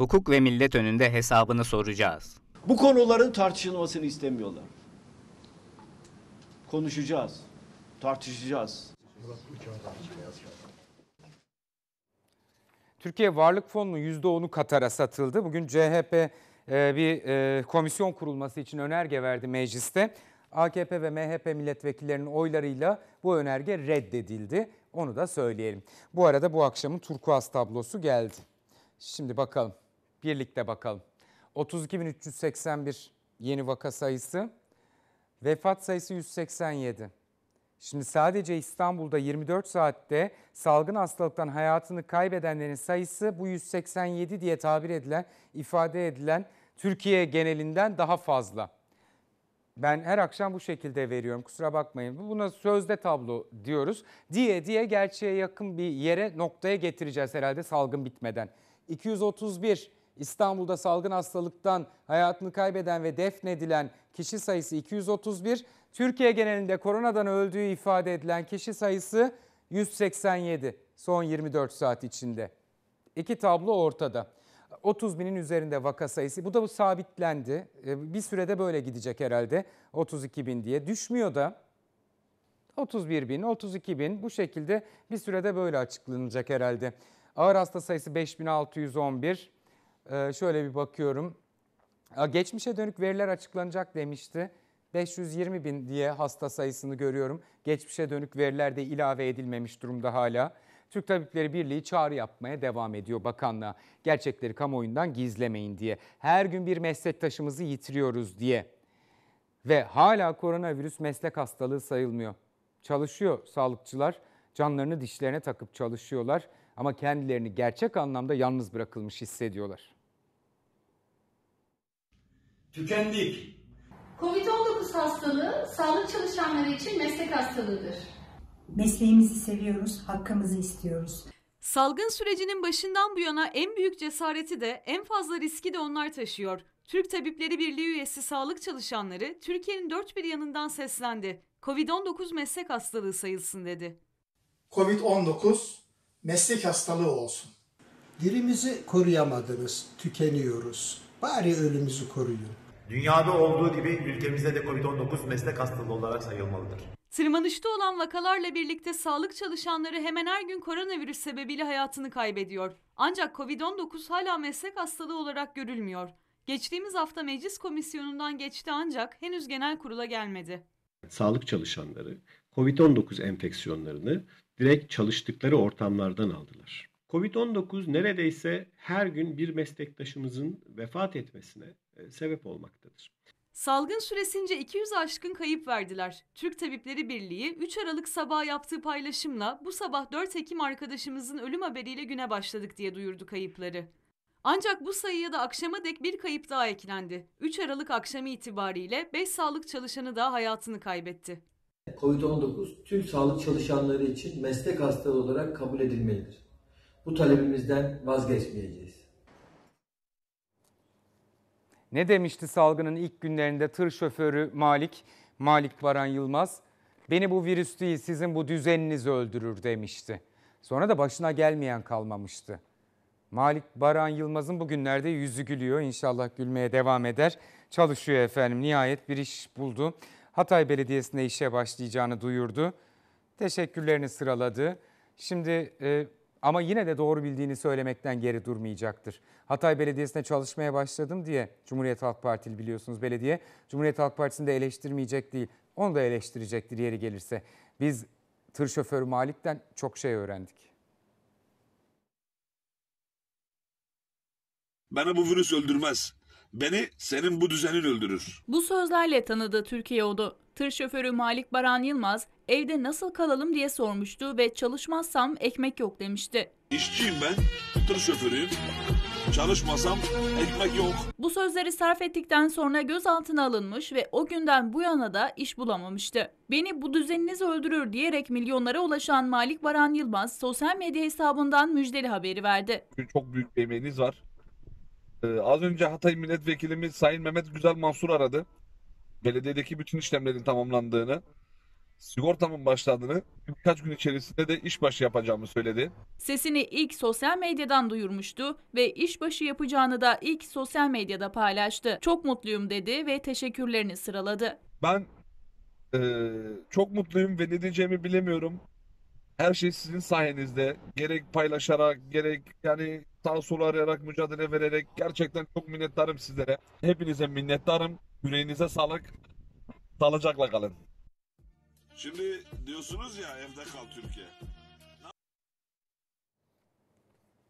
hukuk ve millet önünde hesabını soracağız. Bu konuların tartışılmasını istemiyorlar. Konuşacağız, tartışacağız. Türkiye Varlık Fonu'nun %10'u Katar'a satıldı. Bugün CHP e, bir e, komisyon kurulması için önerge verdi mecliste. AKP ve MHP milletvekillerinin oylarıyla bu önerge reddedildi. Onu da söyleyelim. Bu arada bu akşamın turkuaz tablosu geldi. Şimdi bakalım. Birlikte bakalım. 32.381 yeni vaka sayısı, vefat sayısı 187. Şimdi sadece İstanbul'da 24 saatte salgın hastalıktan hayatını kaybedenlerin sayısı bu 187 diye tabir edilen, ifade edilen Türkiye genelinden daha fazla. Ben her akşam bu şekilde veriyorum kusura bakmayın. Buna sözde tablo diyoruz. Diye diye gerçeğe yakın bir yere noktaya getireceğiz herhalde salgın bitmeden. 231 İstanbul'da salgın hastalıktan hayatını kaybeden ve defnedilen kişi sayısı 231. Türkiye genelinde koronadan öldüğü ifade edilen kişi sayısı 187 son 24 saat içinde. İki tablo ortada. 30 binin üzerinde vaka sayısı. Bu da bu sabitlendi. E, bir sürede böyle gidecek herhalde 32 bin diye. Düşmüyor da 31 bin, 32 bin bu şekilde bir sürede böyle açıklanacak herhalde. Ağır hasta sayısı 5611, ee, şöyle bir bakıyorum. Geçmişe dönük veriler açıklanacak demişti. 520 bin diye hasta sayısını görüyorum. Geçmişe dönük veriler de ilave edilmemiş durumda hala. Türk Tabipleri Birliği çağrı yapmaya devam ediyor bakanlığa. Gerçekleri kamuoyundan gizlemeyin diye. Her gün bir meslektaşımızı yitiriyoruz diye. Ve hala koronavirüs meslek hastalığı sayılmıyor. Çalışıyor sağlıkçılar. Canlarını dişlerine takıp çalışıyorlar ama kendilerini gerçek anlamda yalnız bırakılmış hissediyorlar tükendik. Covid-19 hastalığı sağlık çalışanları için meslek hastalığıdır. Mesleğimizi seviyoruz, hakkımızı istiyoruz. Salgın sürecinin başından bu yana en büyük cesareti de en fazla riski de onlar taşıyor. Türk Tabipleri Birliği üyesi sağlık çalışanları Türkiye'nin dört bir yanından seslendi. Covid-19 meslek hastalığı sayılsın dedi. Covid-19 meslek hastalığı olsun. Dirimizi koruyamadınız, tükeniyoruz. Bari ölümümüzü koruyun. Dünyada olduğu gibi ülkemizde de COVID-19 meslek hastalığı olarak sayılmalıdır. Tırmanışta olan vakalarla birlikte sağlık çalışanları hemen her gün koronavirüs sebebiyle hayatını kaybediyor. Ancak COVID-19 hala meslek hastalığı olarak görülmüyor. Geçtiğimiz hafta meclis komisyonundan geçti ancak henüz genel kurula gelmedi. Sağlık çalışanları COVID-19 enfeksiyonlarını direkt çalıştıkları ortamlardan aldılar. COVID-19 neredeyse her gün bir meslektaşımızın vefat etmesine e, sebep olmaktadır. Salgın süresince 200 aşkın kayıp verdiler. Türk Tabipleri Birliği 3 Aralık sabah yaptığı paylaşımla bu sabah 4 Ekim arkadaşımızın ölüm haberiyle güne başladık diye duyurdu kayıpları. Ancak bu sayıya da akşama dek bir kayıp daha eklendi. 3 Aralık akşamı itibariyle 5 sağlık çalışanı daha hayatını kaybetti. Covid-19 tüm sağlık çalışanları için meslek hastalığı olarak kabul edilmelidir. Bu talebimizden vazgeçmeyeceğiz. Ne demişti salgının ilk günlerinde tır şoförü Malik, Malik Baran Yılmaz? Beni bu virüs değil sizin bu düzeniniz öldürür demişti. Sonra da başına gelmeyen kalmamıştı. Malik Baran Yılmaz'ın bugünlerde yüzü gülüyor. İnşallah gülmeye devam eder. Çalışıyor efendim. Nihayet bir iş buldu. Hatay Belediyesi'nde işe başlayacağını duyurdu. Teşekkürlerini sıraladı. Şimdi e, ama yine de doğru bildiğini söylemekten geri durmayacaktır. Hatay Belediyesi'ne çalışmaya başladım diye Cumhuriyet Halk Partili biliyorsunuz belediye. Cumhuriyet Halk Partisi'ni de eleştirmeyecek değil. Onu da eleştirecektir yeri gelirse. Biz tır şoförü Malik'ten çok şey öğrendik. Bana bu virüs öldürmez. Beni senin bu düzenin öldürür. Bu sözlerle tanıdığı Türkiye oldu. Tır şoförü Malik Baran Yılmaz evde nasıl kalalım diye sormuştu ve çalışmazsam ekmek yok demişti. İşçiyim ben, tır şoförüyüm. Çalışmasam ekmek yok. Bu sözleri sarf ettikten sonra gözaltına alınmış ve o günden bu yana da iş bulamamıştı. Beni bu düzeniniz öldürür diyerek milyonlara ulaşan Malik Baran Yılmaz sosyal medya hesabından müjdeli haberi verdi. Çok büyük bir emeğiniz var. Ee, az önce Hatay Milletvekilimiz Sayın Mehmet Güzel Mansur aradı. Belediyedeki bütün işlemlerin tamamlandığını, sigortamın başladığını, birkaç gün içerisinde de işbaşı yapacağımı söyledi. Sesini ilk sosyal medyadan duyurmuştu ve işbaşı yapacağını da ilk sosyal medyada paylaştı. Çok mutluyum dedi ve teşekkürlerini sıraladı. Ben ee, çok mutluyum ve ne diyeceğimi bilemiyorum. Her şey sizin sayenizde. Gerek paylaşarak, gerek yani sağ sol arayarak mücadele vererek gerçekten çok minnettarım sizlere. Hepinize minnettarım. Yüreğinize sağlık. Sağlıcakla kalın. Şimdi diyorsunuz ya evde kal Türkiye.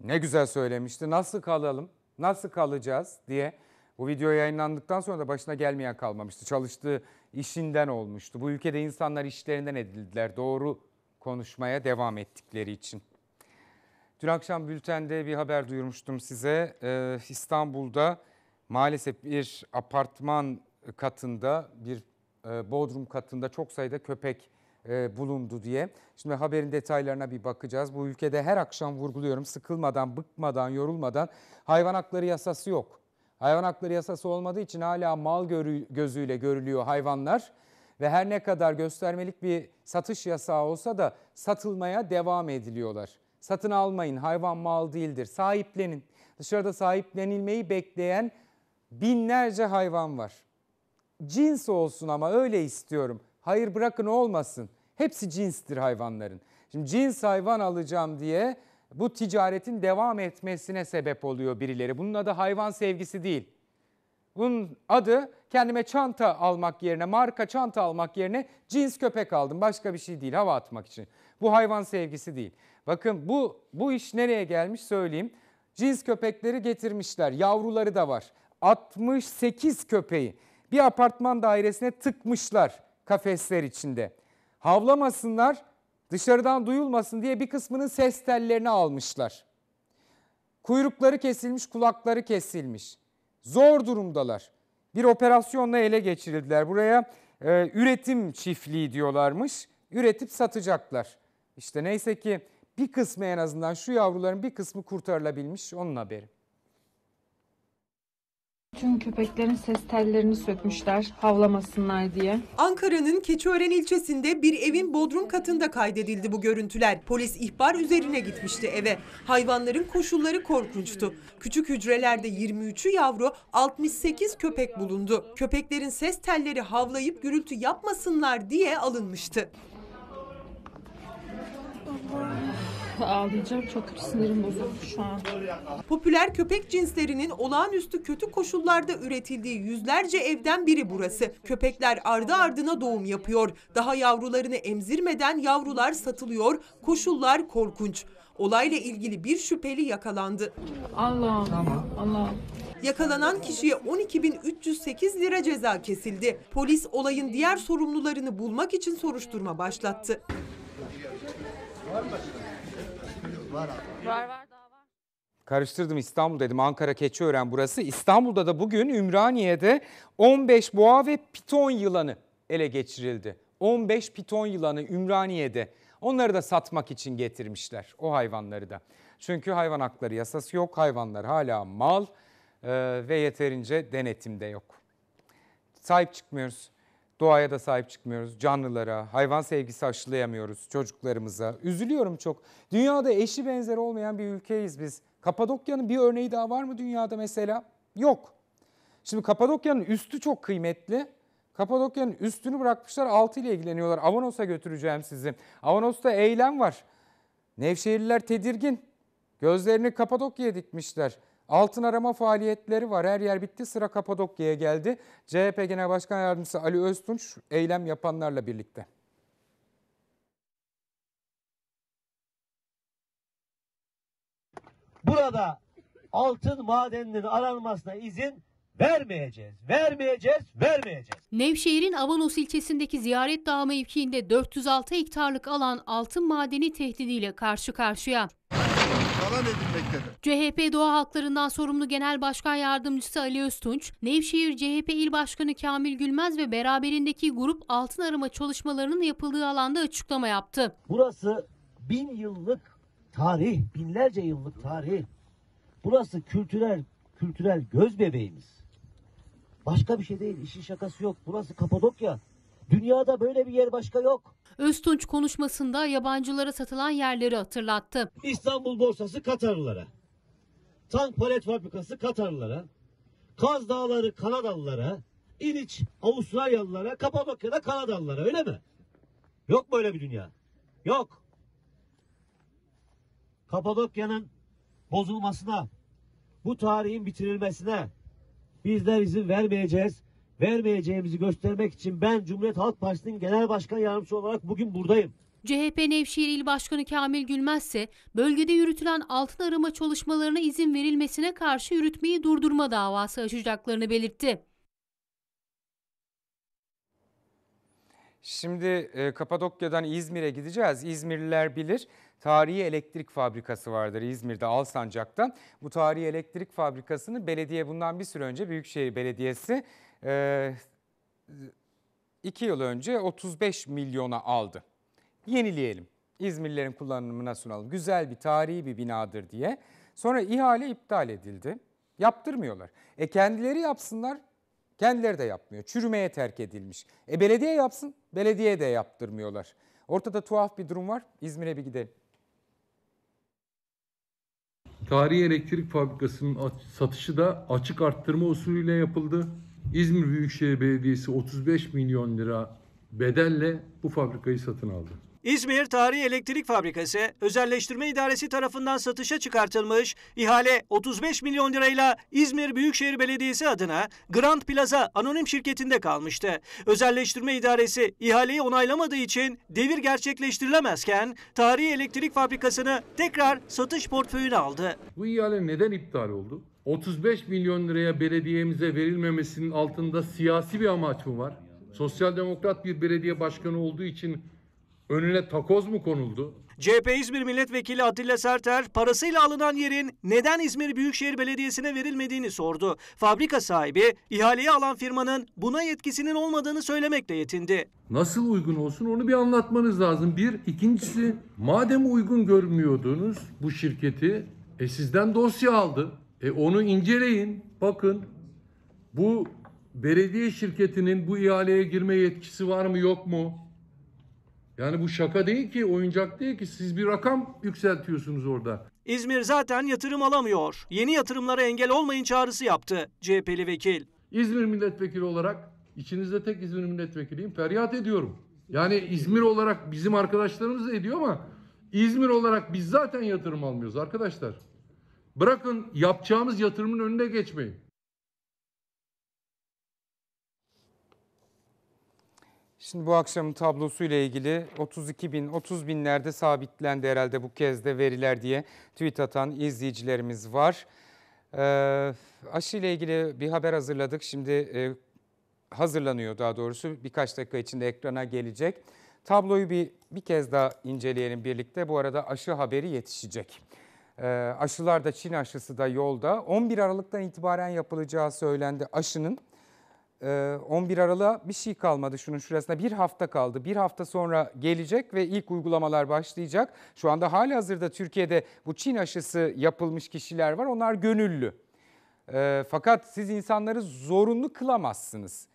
Ne güzel söylemişti. Nasıl kalalım? Nasıl kalacağız diye. Bu video yayınlandıktan sonra da başına gelmeyen kalmamıştı. Çalıştığı işinden olmuştu. Bu ülkede insanlar işlerinden edildiler. Doğru konuşmaya devam ettikleri için. Dün akşam bültende bir haber duyurmuştum size. Ee, İstanbul'da maalesef bir apartman katında, bir e, bodrum katında çok sayıda köpek e, bulundu diye. Şimdi haberin detaylarına bir bakacağız. Bu ülkede her akşam vurguluyorum sıkılmadan, bıkmadan, yorulmadan hayvan hakları yasası yok. Hayvan hakları yasası olmadığı için hala mal görü gözüyle görülüyor hayvanlar ve her ne kadar göstermelik bir satış yasağı olsa da satılmaya devam ediliyorlar. Satın almayın, hayvan mal değildir. Sahiplenin. Dışarıda sahiplenilmeyi bekleyen binlerce hayvan var. Cins olsun ama öyle istiyorum. Hayır bırakın olmasın. Hepsi cinstir hayvanların. Şimdi cins hayvan alacağım diye bu ticaretin devam etmesine sebep oluyor birileri. Bunun adı hayvan sevgisi değil. Bunun adı kendime çanta almak yerine, marka çanta almak yerine cins köpek aldım. Başka bir şey değil hava atmak için. Bu hayvan sevgisi değil. Bakın bu, bu iş nereye gelmiş söyleyeyim. Cins köpekleri getirmişler. Yavruları da var. 68 köpeği bir apartman dairesine tıkmışlar kafesler içinde. Havlamasınlar, dışarıdan duyulmasın diye bir kısmının ses tellerini almışlar. Kuyrukları kesilmiş, kulakları kesilmiş zor durumdalar. Bir operasyonla ele geçirildiler. Buraya e, üretim çiftliği diyorlarmış. Üretip satacaklar. İşte neyse ki bir kısmı en azından şu yavruların bir kısmı kurtarılabilmiş onun haberi. Tüm köpeklerin ses tellerini sökmüşler havlamasınlar diye. Ankara'nın Keçiören ilçesinde bir evin bodrum katında kaydedildi bu görüntüler. Polis ihbar üzerine gitmişti eve. Hayvanların koşulları korkunçtu. Küçük hücrelerde 23'ü yavru 68 köpek bulundu. Köpeklerin ses telleri havlayıp gürültü yapmasınlar diye alınmıştı. Allah ağlayacağım. Çok kötü sinirim bozuldu şu an. Popüler köpek cinslerinin olağanüstü kötü koşullarda üretildiği yüzlerce evden biri burası. Köpekler ardı ardına doğum yapıyor. Daha yavrularını emzirmeden yavrular satılıyor. Koşullar korkunç. Olayla ilgili bir şüpheli yakalandı. Allah Allah. Allah. Yakalanan kişiye 12.308 lira ceza kesildi. Polis olayın diğer sorumlularını bulmak için soruşturma başlattı. Var mı? Var abi. Var var daha var. Karıştırdım İstanbul dedim. Ankara Keçiören burası. İstanbul'da da bugün Ümraniye'de 15 boğa ve piton yılanı ele geçirildi. 15 piton yılanı Ümraniye'de. Onları da satmak için getirmişler o hayvanları da. Çünkü hayvan hakları yasası yok. Hayvanlar hala mal ve yeterince denetimde yok. Sahip çıkmıyoruz. Doğaya da sahip çıkmıyoruz. Canlılara, hayvan sevgisi aşılayamıyoruz çocuklarımıza. Üzülüyorum çok. Dünyada eşi benzeri olmayan bir ülkeyiz biz. Kapadokya'nın bir örneği daha var mı dünyada mesela? Yok. Şimdi Kapadokya'nın üstü çok kıymetli. Kapadokya'nın üstünü bırakmışlar altı ile ilgileniyorlar. Avanos'a götüreceğim sizi. Avanos'ta eylem var. Nevşehirliler tedirgin. Gözlerini Kapadokya'ya dikmişler. Altın arama faaliyetleri var. Her yer bitti. Sıra Kapadokya'ya geldi. CHP Genel Başkan Yardımcısı Ali Öztunç eylem yapanlarla birlikte. Burada altın madeninin aranmasına izin Vermeyeceğiz, vermeyeceğiz, vermeyeceğiz. Nevşehir'in Avanos ilçesindeki Ziyaret Dağı mevkiinde 406 hektarlık alan altın madeni tehdidiyle karşı karşıya talan edilmektedir. CHP doğa halklarından sorumlu Genel Başkan Yardımcısı Ali Öztunç, Nevşehir CHP İl Başkanı Kamil Gülmez ve beraberindeki grup altın arama çalışmalarının yapıldığı alanda açıklama yaptı. Burası bin yıllık tarih, binlerce yıllık tarih. Burası kültürel kültürel göz bebeğimiz. Başka bir şey değil, işin şakası yok. Burası Kapadokya. Dünyada böyle bir yer başka yok. Öztunç konuşmasında yabancılara satılan yerleri hatırlattı. İstanbul borsası Katarlılara, tank palet fabrikası Katarlılara, Kaz Dağları Kanadalılara, İliç Avustralyalılara, Kapadokya'da Kanadalılara öyle mi? Yok böyle bir dünya. Yok. Kapadokya'nın bozulmasına, bu tarihin bitirilmesine bizler izin vermeyeceğiz vermeyeceğimizi göstermek için ben Cumhuriyet Halk Partisi'nin genel başkan yardımcısı olarak bugün buradayım. CHP Nevşehir İl Başkanı Kamil Gülmez ise bölgede yürütülen altın arama çalışmalarına izin verilmesine karşı yürütmeyi durdurma davası açacaklarını belirtti. Şimdi e, Kapadokya'dan İzmir'e gideceğiz. İzmirliler bilir tarihi elektrik fabrikası vardır İzmir'de Alsancak'ta. Bu tarihi elektrik fabrikasını belediye bundan bir süre önce Büyükşehir Belediyesi e, ee, 2 yıl önce 35 milyona aldı. Yenileyelim. İzmirlilerin kullanımına sunalım. Güzel bir tarihi bir binadır diye. Sonra ihale iptal edildi. Yaptırmıyorlar. E kendileri yapsınlar. Kendileri de yapmıyor. Çürümeye terk edilmiş. E belediye yapsın. Belediye de yaptırmıyorlar. Ortada tuhaf bir durum var. İzmir'e bir gidelim. Tarihi elektrik fabrikasının satışı da açık arttırma usulüyle yapıldı. İzmir Büyükşehir Belediyesi 35 milyon lira bedelle bu fabrikayı satın aldı. İzmir Tarihi Elektrik Fabrikası Özelleştirme İdaresi tarafından satışa çıkartılmış ihale 35 milyon lirayla İzmir Büyükşehir Belediyesi adına Grand Plaza anonim şirketinde kalmıştı. Özelleştirme İdaresi ihaleyi onaylamadığı için devir gerçekleştirilemezken Tarihi Elektrik Fabrikası'nı tekrar satış portföyüne aldı. Bu ihale neden iptal oldu? 35 milyon liraya belediyemize verilmemesinin altında siyasi bir amaç mı var? Sosyal demokrat bir belediye başkanı olduğu için önüne takoz mu konuldu? CHP İzmir Milletvekili Adile Serter parasıyla alınan yerin neden İzmir Büyükşehir Belediyesi'ne verilmediğini sordu. Fabrika sahibi ihaleyi alan firmanın buna yetkisinin olmadığını söylemekle yetindi. Nasıl uygun olsun onu bir anlatmanız lazım. Bir, ikincisi madem uygun görmüyordunuz bu şirketi e sizden dosya aldı. E onu inceleyin. Bakın bu belediye şirketinin bu ihaleye girme yetkisi var mı yok mu? Yani bu şaka değil ki, oyuncak değil ki. Siz bir rakam yükseltiyorsunuz orada. İzmir zaten yatırım alamıyor. Yeni yatırımlara engel olmayın çağrısı yaptı CHP'li vekil. İzmir milletvekili olarak içinizde tek İzmir milletvekiliyim. Feryat ediyorum. Yani İzmir olarak bizim arkadaşlarımız ediyor ama İzmir olarak biz zaten yatırım almıyoruz arkadaşlar. Bırakın yapacağımız yatırımın önüne geçmeyin. Şimdi bu akşamın tablosu ile ilgili 32 bin, 30 binlerde sabitlendi herhalde bu kez de veriler diye tweet atan izleyicilerimiz var. Ee, aşı ile ilgili bir haber hazırladık. Şimdi e, hazırlanıyor daha doğrusu. Birkaç dakika içinde ekrana gelecek. Tabloyu bir, bir kez daha inceleyelim birlikte. Bu arada aşı haberi yetişecek. Ee, aşılar da Çin aşısı da yolda. 11 Aralık'tan itibaren yapılacağı söylendi aşının. 11 ee, Aralık'a bir şey kalmadı şunun şurasında bir hafta kaldı. Bir hafta sonra gelecek ve ilk uygulamalar başlayacak. Şu anda hali hazırda Türkiye'de bu Çin aşısı yapılmış kişiler var. Onlar gönüllü. Ee, fakat siz insanları zorunlu kılamazsınız.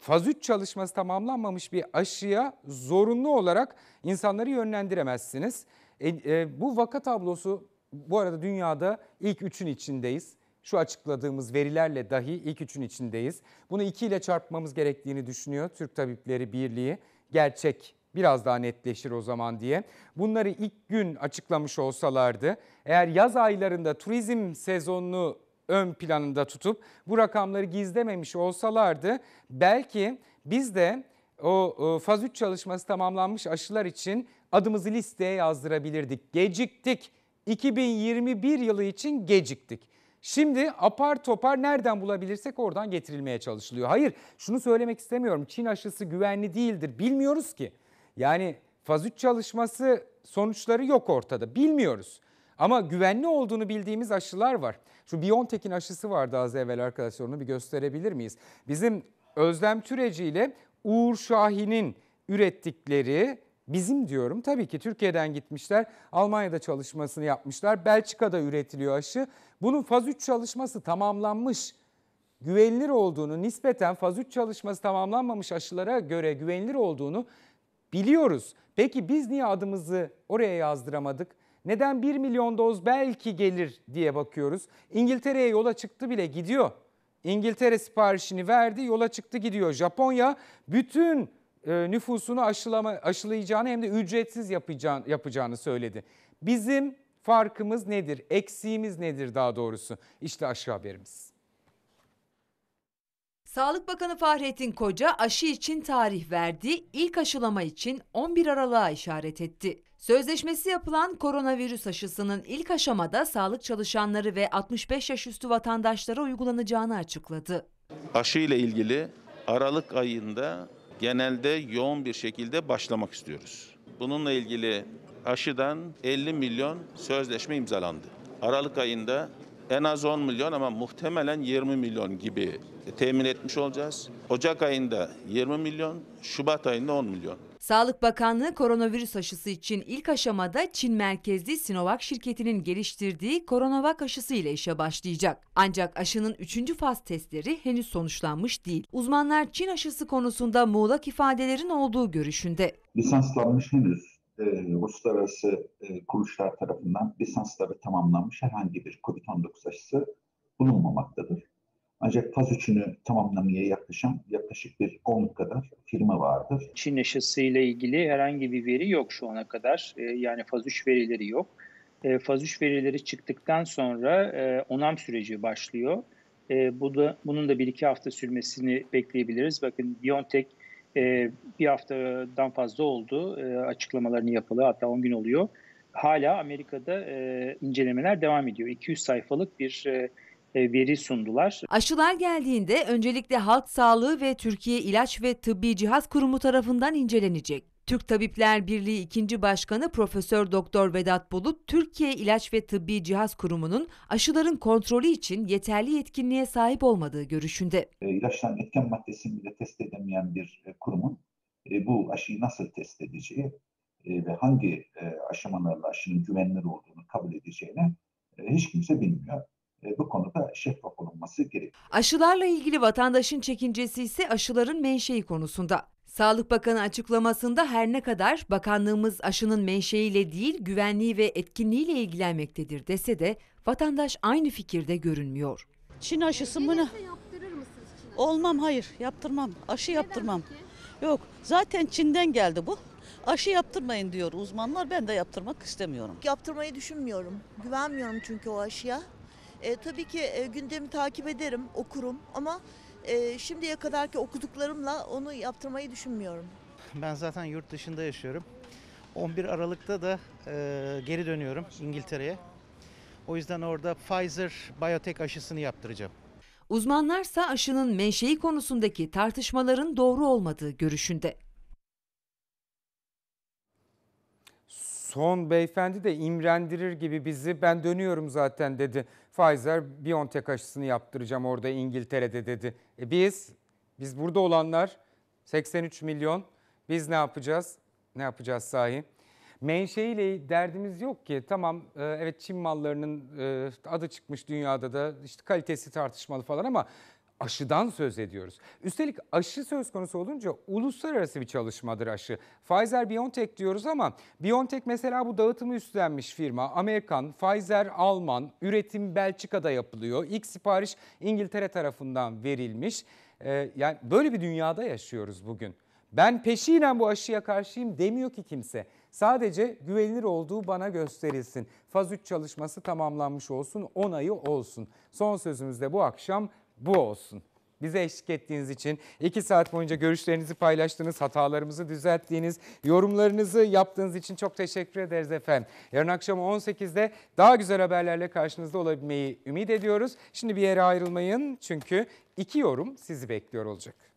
Faz 3 çalışması tamamlanmamış bir aşıya zorunlu olarak insanları yönlendiremezsiniz. E, e, bu vaka tablosu bu arada dünyada ilk üçün içindeyiz. Şu açıkladığımız verilerle dahi ilk üçün içindeyiz. Bunu iki ile çarpmamız gerektiğini düşünüyor Türk Tabipleri Birliği. Gerçek biraz daha netleşir o zaman diye. Bunları ilk gün açıklamış olsalardı eğer yaz aylarında turizm sezonunu ön planında tutup bu rakamları gizlememiş olsalardı belki biz de o faz 3 çalışması tamamlanmış aşılar için adımızı listeye yazdırabilirdik. Geciktik 2021 yılı için geciktik. Şimdi apar topar nereden bulabilirsek oradan getirilmeye çalışılıyor. Hayır şunu söylemek istemiyorum. Çin aşısı güvenli değildir. Bilmiyoruz ki. Yani faz 3 çalışması sonuçları yok ortada. Bilmiyoruz. Ama güvenli olduğunu bildiğimiz aşılar var. Şu BioNTech'in aşısı vardı az evvel arkadaşlar onu bir gösterebilir miyiz? Bizim Özlem Türeci ile Uğur Şahin'in ürettikleri Bizim diyorum tabii ki Türkiye'den gitmişler, Almanya'da çalışmasını yapmışlar, Belçika'da üretiliyor aşı. Bunun faz 3 çalışması tamamlanmış. Güvenilir olduğunu, nispeten faz 3 çalışması tamamlanmamış aşılara göre güvenilir olduğunu biliyoruz. Peki biz niye adımızı oraya yazdıramadık? Neden 1 milyon doz belki gelir diye bakıyoruz. İngiltere'ye yola çıktı bile gidiyor. İngiltere siparişini verdi, yola çıktı gidiyor. Japonya bütün e, nüfusunu aşılama, aşılayacağını hem de ücretsiz yapacağını, yapacağını söyledi. Bizim farkımız nedir? Eksiğimiz nedir daha doğrusu? İşte aşı haberimiz. Sağlık Bakanı Fahrettin Koca aşı için tarih verdi, ilk aşılama için 11 Aralık'a işaret etti. Sözleşmesi yapılan koronavirüs aşısının ilk aşamada sağlık çalışanları ve 65 yaş üstü vatandaşlara uygulanacağını açıkladı. Aşı ile ilgili Aralık ayında genelde yoğun bir şekilde başlamak istiyoruz. Bununla ilgili aşıdan 50 milyon sözleşme imzalandı. Aralık ayında en az 10 milyon ama muhtemelen 20 milyon gibi temin etmiş olacağız. Ocak ayında 20 milyon, Şubat ayında 10 milyon. Sağlık Bakanlığı koronavirüs aşısı için ilk aşamada Çin merkezli Sinovac şirketinin geliştirdiği Coronavac aşısı ile işe başlayacak. Ancak aşının 3. faz testleri henüz sonuçlanmış değil. Uzmanlar Çin aşısı konusunda muğlak ifadelerin olduğu görüşünde. Lisanslanmış henüz e, uluslararası e, kuruluşlar tarafından lisansları tamamlanmış herhangi bir COVID-19 aşısı bulunmamaktadır. Ancak faz 3'ünü tamamlamaya yaklaşan yaklaşık bir 10 kadar firma vardır. Çin ile ilgili herhangi bir veri yok şu ana kadar. Ee, yani faz 3 verileri yok. Ee, faz 3 verileri çıktıktan sonra e, onam süreci başlıyor. Ee, bu da, bunun da 1-2 hafta sürmesini bekleyebiliriz. Bakın BioNTech e, bir haftadan fazla oldu e, açıklamalarını yapalı hatta 10 gün oluyor. Hala Amerika'da incelemeler devam ediyor. 200 sayfalık bir e, veri sundular. Aşılar geldiğinde öncelikle Halk Sağlığı ve Türkiye İlaç ve Tıbbi Cihaz Kurumu tarafından incelenecek. Türk Tabipler Birliği 2. Başkanı Profesör Doktor Vedat Bulut, Türkiye İlaç ve Tıbbi Cihaz Kurumu'nun aşıların kontrolü için yeterli yetkinliğe sahip olmadığı görüşünde. E, ilaçların etken maddesini bile test edemeyen bir e, kurumun bu aşıyı nasıl test edeceği ve hangi aşamalarla aşının güvenilir olduğunu kabul edeceğine hiç kimse bilmiyor bu konuda şeffaf olunması gerekiyor. Aşılarla ilgili vatandaşın çekincesi ise aşıların menşei konusunda. Sağlık Bakanı açıklamasında her ne kadar bakanlığımız aşının menşeiyle değil güvenliği ve etkinliğiyle ilgilenmektedir dese de vatandaş aynı fikirde görünmüyor. Çin aşısı mı ne? Olmam hayır yaptırmam aşı yaptırmam. Yok zaten Çin'den geldi bu. Aşı yaptırmayın diyor uzmanlar ben de yaptırmak istemiyorum. Yaptırmayı düşünmüyorum güvenmiyorum çünkü o aşıya. E, tabii ki e, gündemi takip ederim, okurum ama e, şimdiye kadarki okuduklarımla onu yaptırmayı düşünmüyorum. Ben zaten yurt dışında yaşıyorum. 11 Aralık'ta da e, geri dönüyorum İngiltere'ye. O yüzden orada Pfizer Biotech aşısını yaptıracağım. Uzmanlarsa aşının menşei konusundaki tartışmaların doğru olmadığı görüşünde. Son beyefendi de imrendirir gibi bizi ben dönüyorum zaten dedi. Pfizer BioNTech aşısını yaptıracağım orada İngiltere'de dedi. E biz, biz burada olanlar 83 milyon biz ne yapacağız? Ne yapacağız sahi? Menşeiyle derdimiz yok ki. Tamam e, evet Çin mallarının e, adı çıkmış dünyada da işte kalitesi tartışmalı falan ama aşıdan söz ediyoruz. Üstelik aşı söz konusu olunca uluslararası bir çalışmadır aşı. Pfizer-BioNTech diyoruz ama BioNTech mesela bu dağıtımı üstlenmiş firma. Amerikan, Pfizer Alman, üretim Belçika'da yapılıyor. İlk sipariş İngiltere tarafından verilmiş. Ee, yani böyle bir dünyada yaşıyoruz bugün. Ben peşiyle bu aşıya karşıyım demiyor ki kimse. Sadece güvenilir olduğu bana gösterilsin. Faz 3 çalışması tamamlanmış olsun, onayı olsun. Son sözümüzde bu akşam bu olsun. Bize eşlik ettiğiniz için, iki saat boyunca görüşlerinizi paylaştığınız, hatalarımızı düzelttiğiniz, yorumlarınızı yaptığınız için çok teşekkür ederiz efendim. Yarın akşam 18'de daha güzel haberlerle karşınızda olabilmeyi ümit ediyoruz. Şimdi bir yere ayrılmayın çünkü iki yorum sizi bekliyor olacak.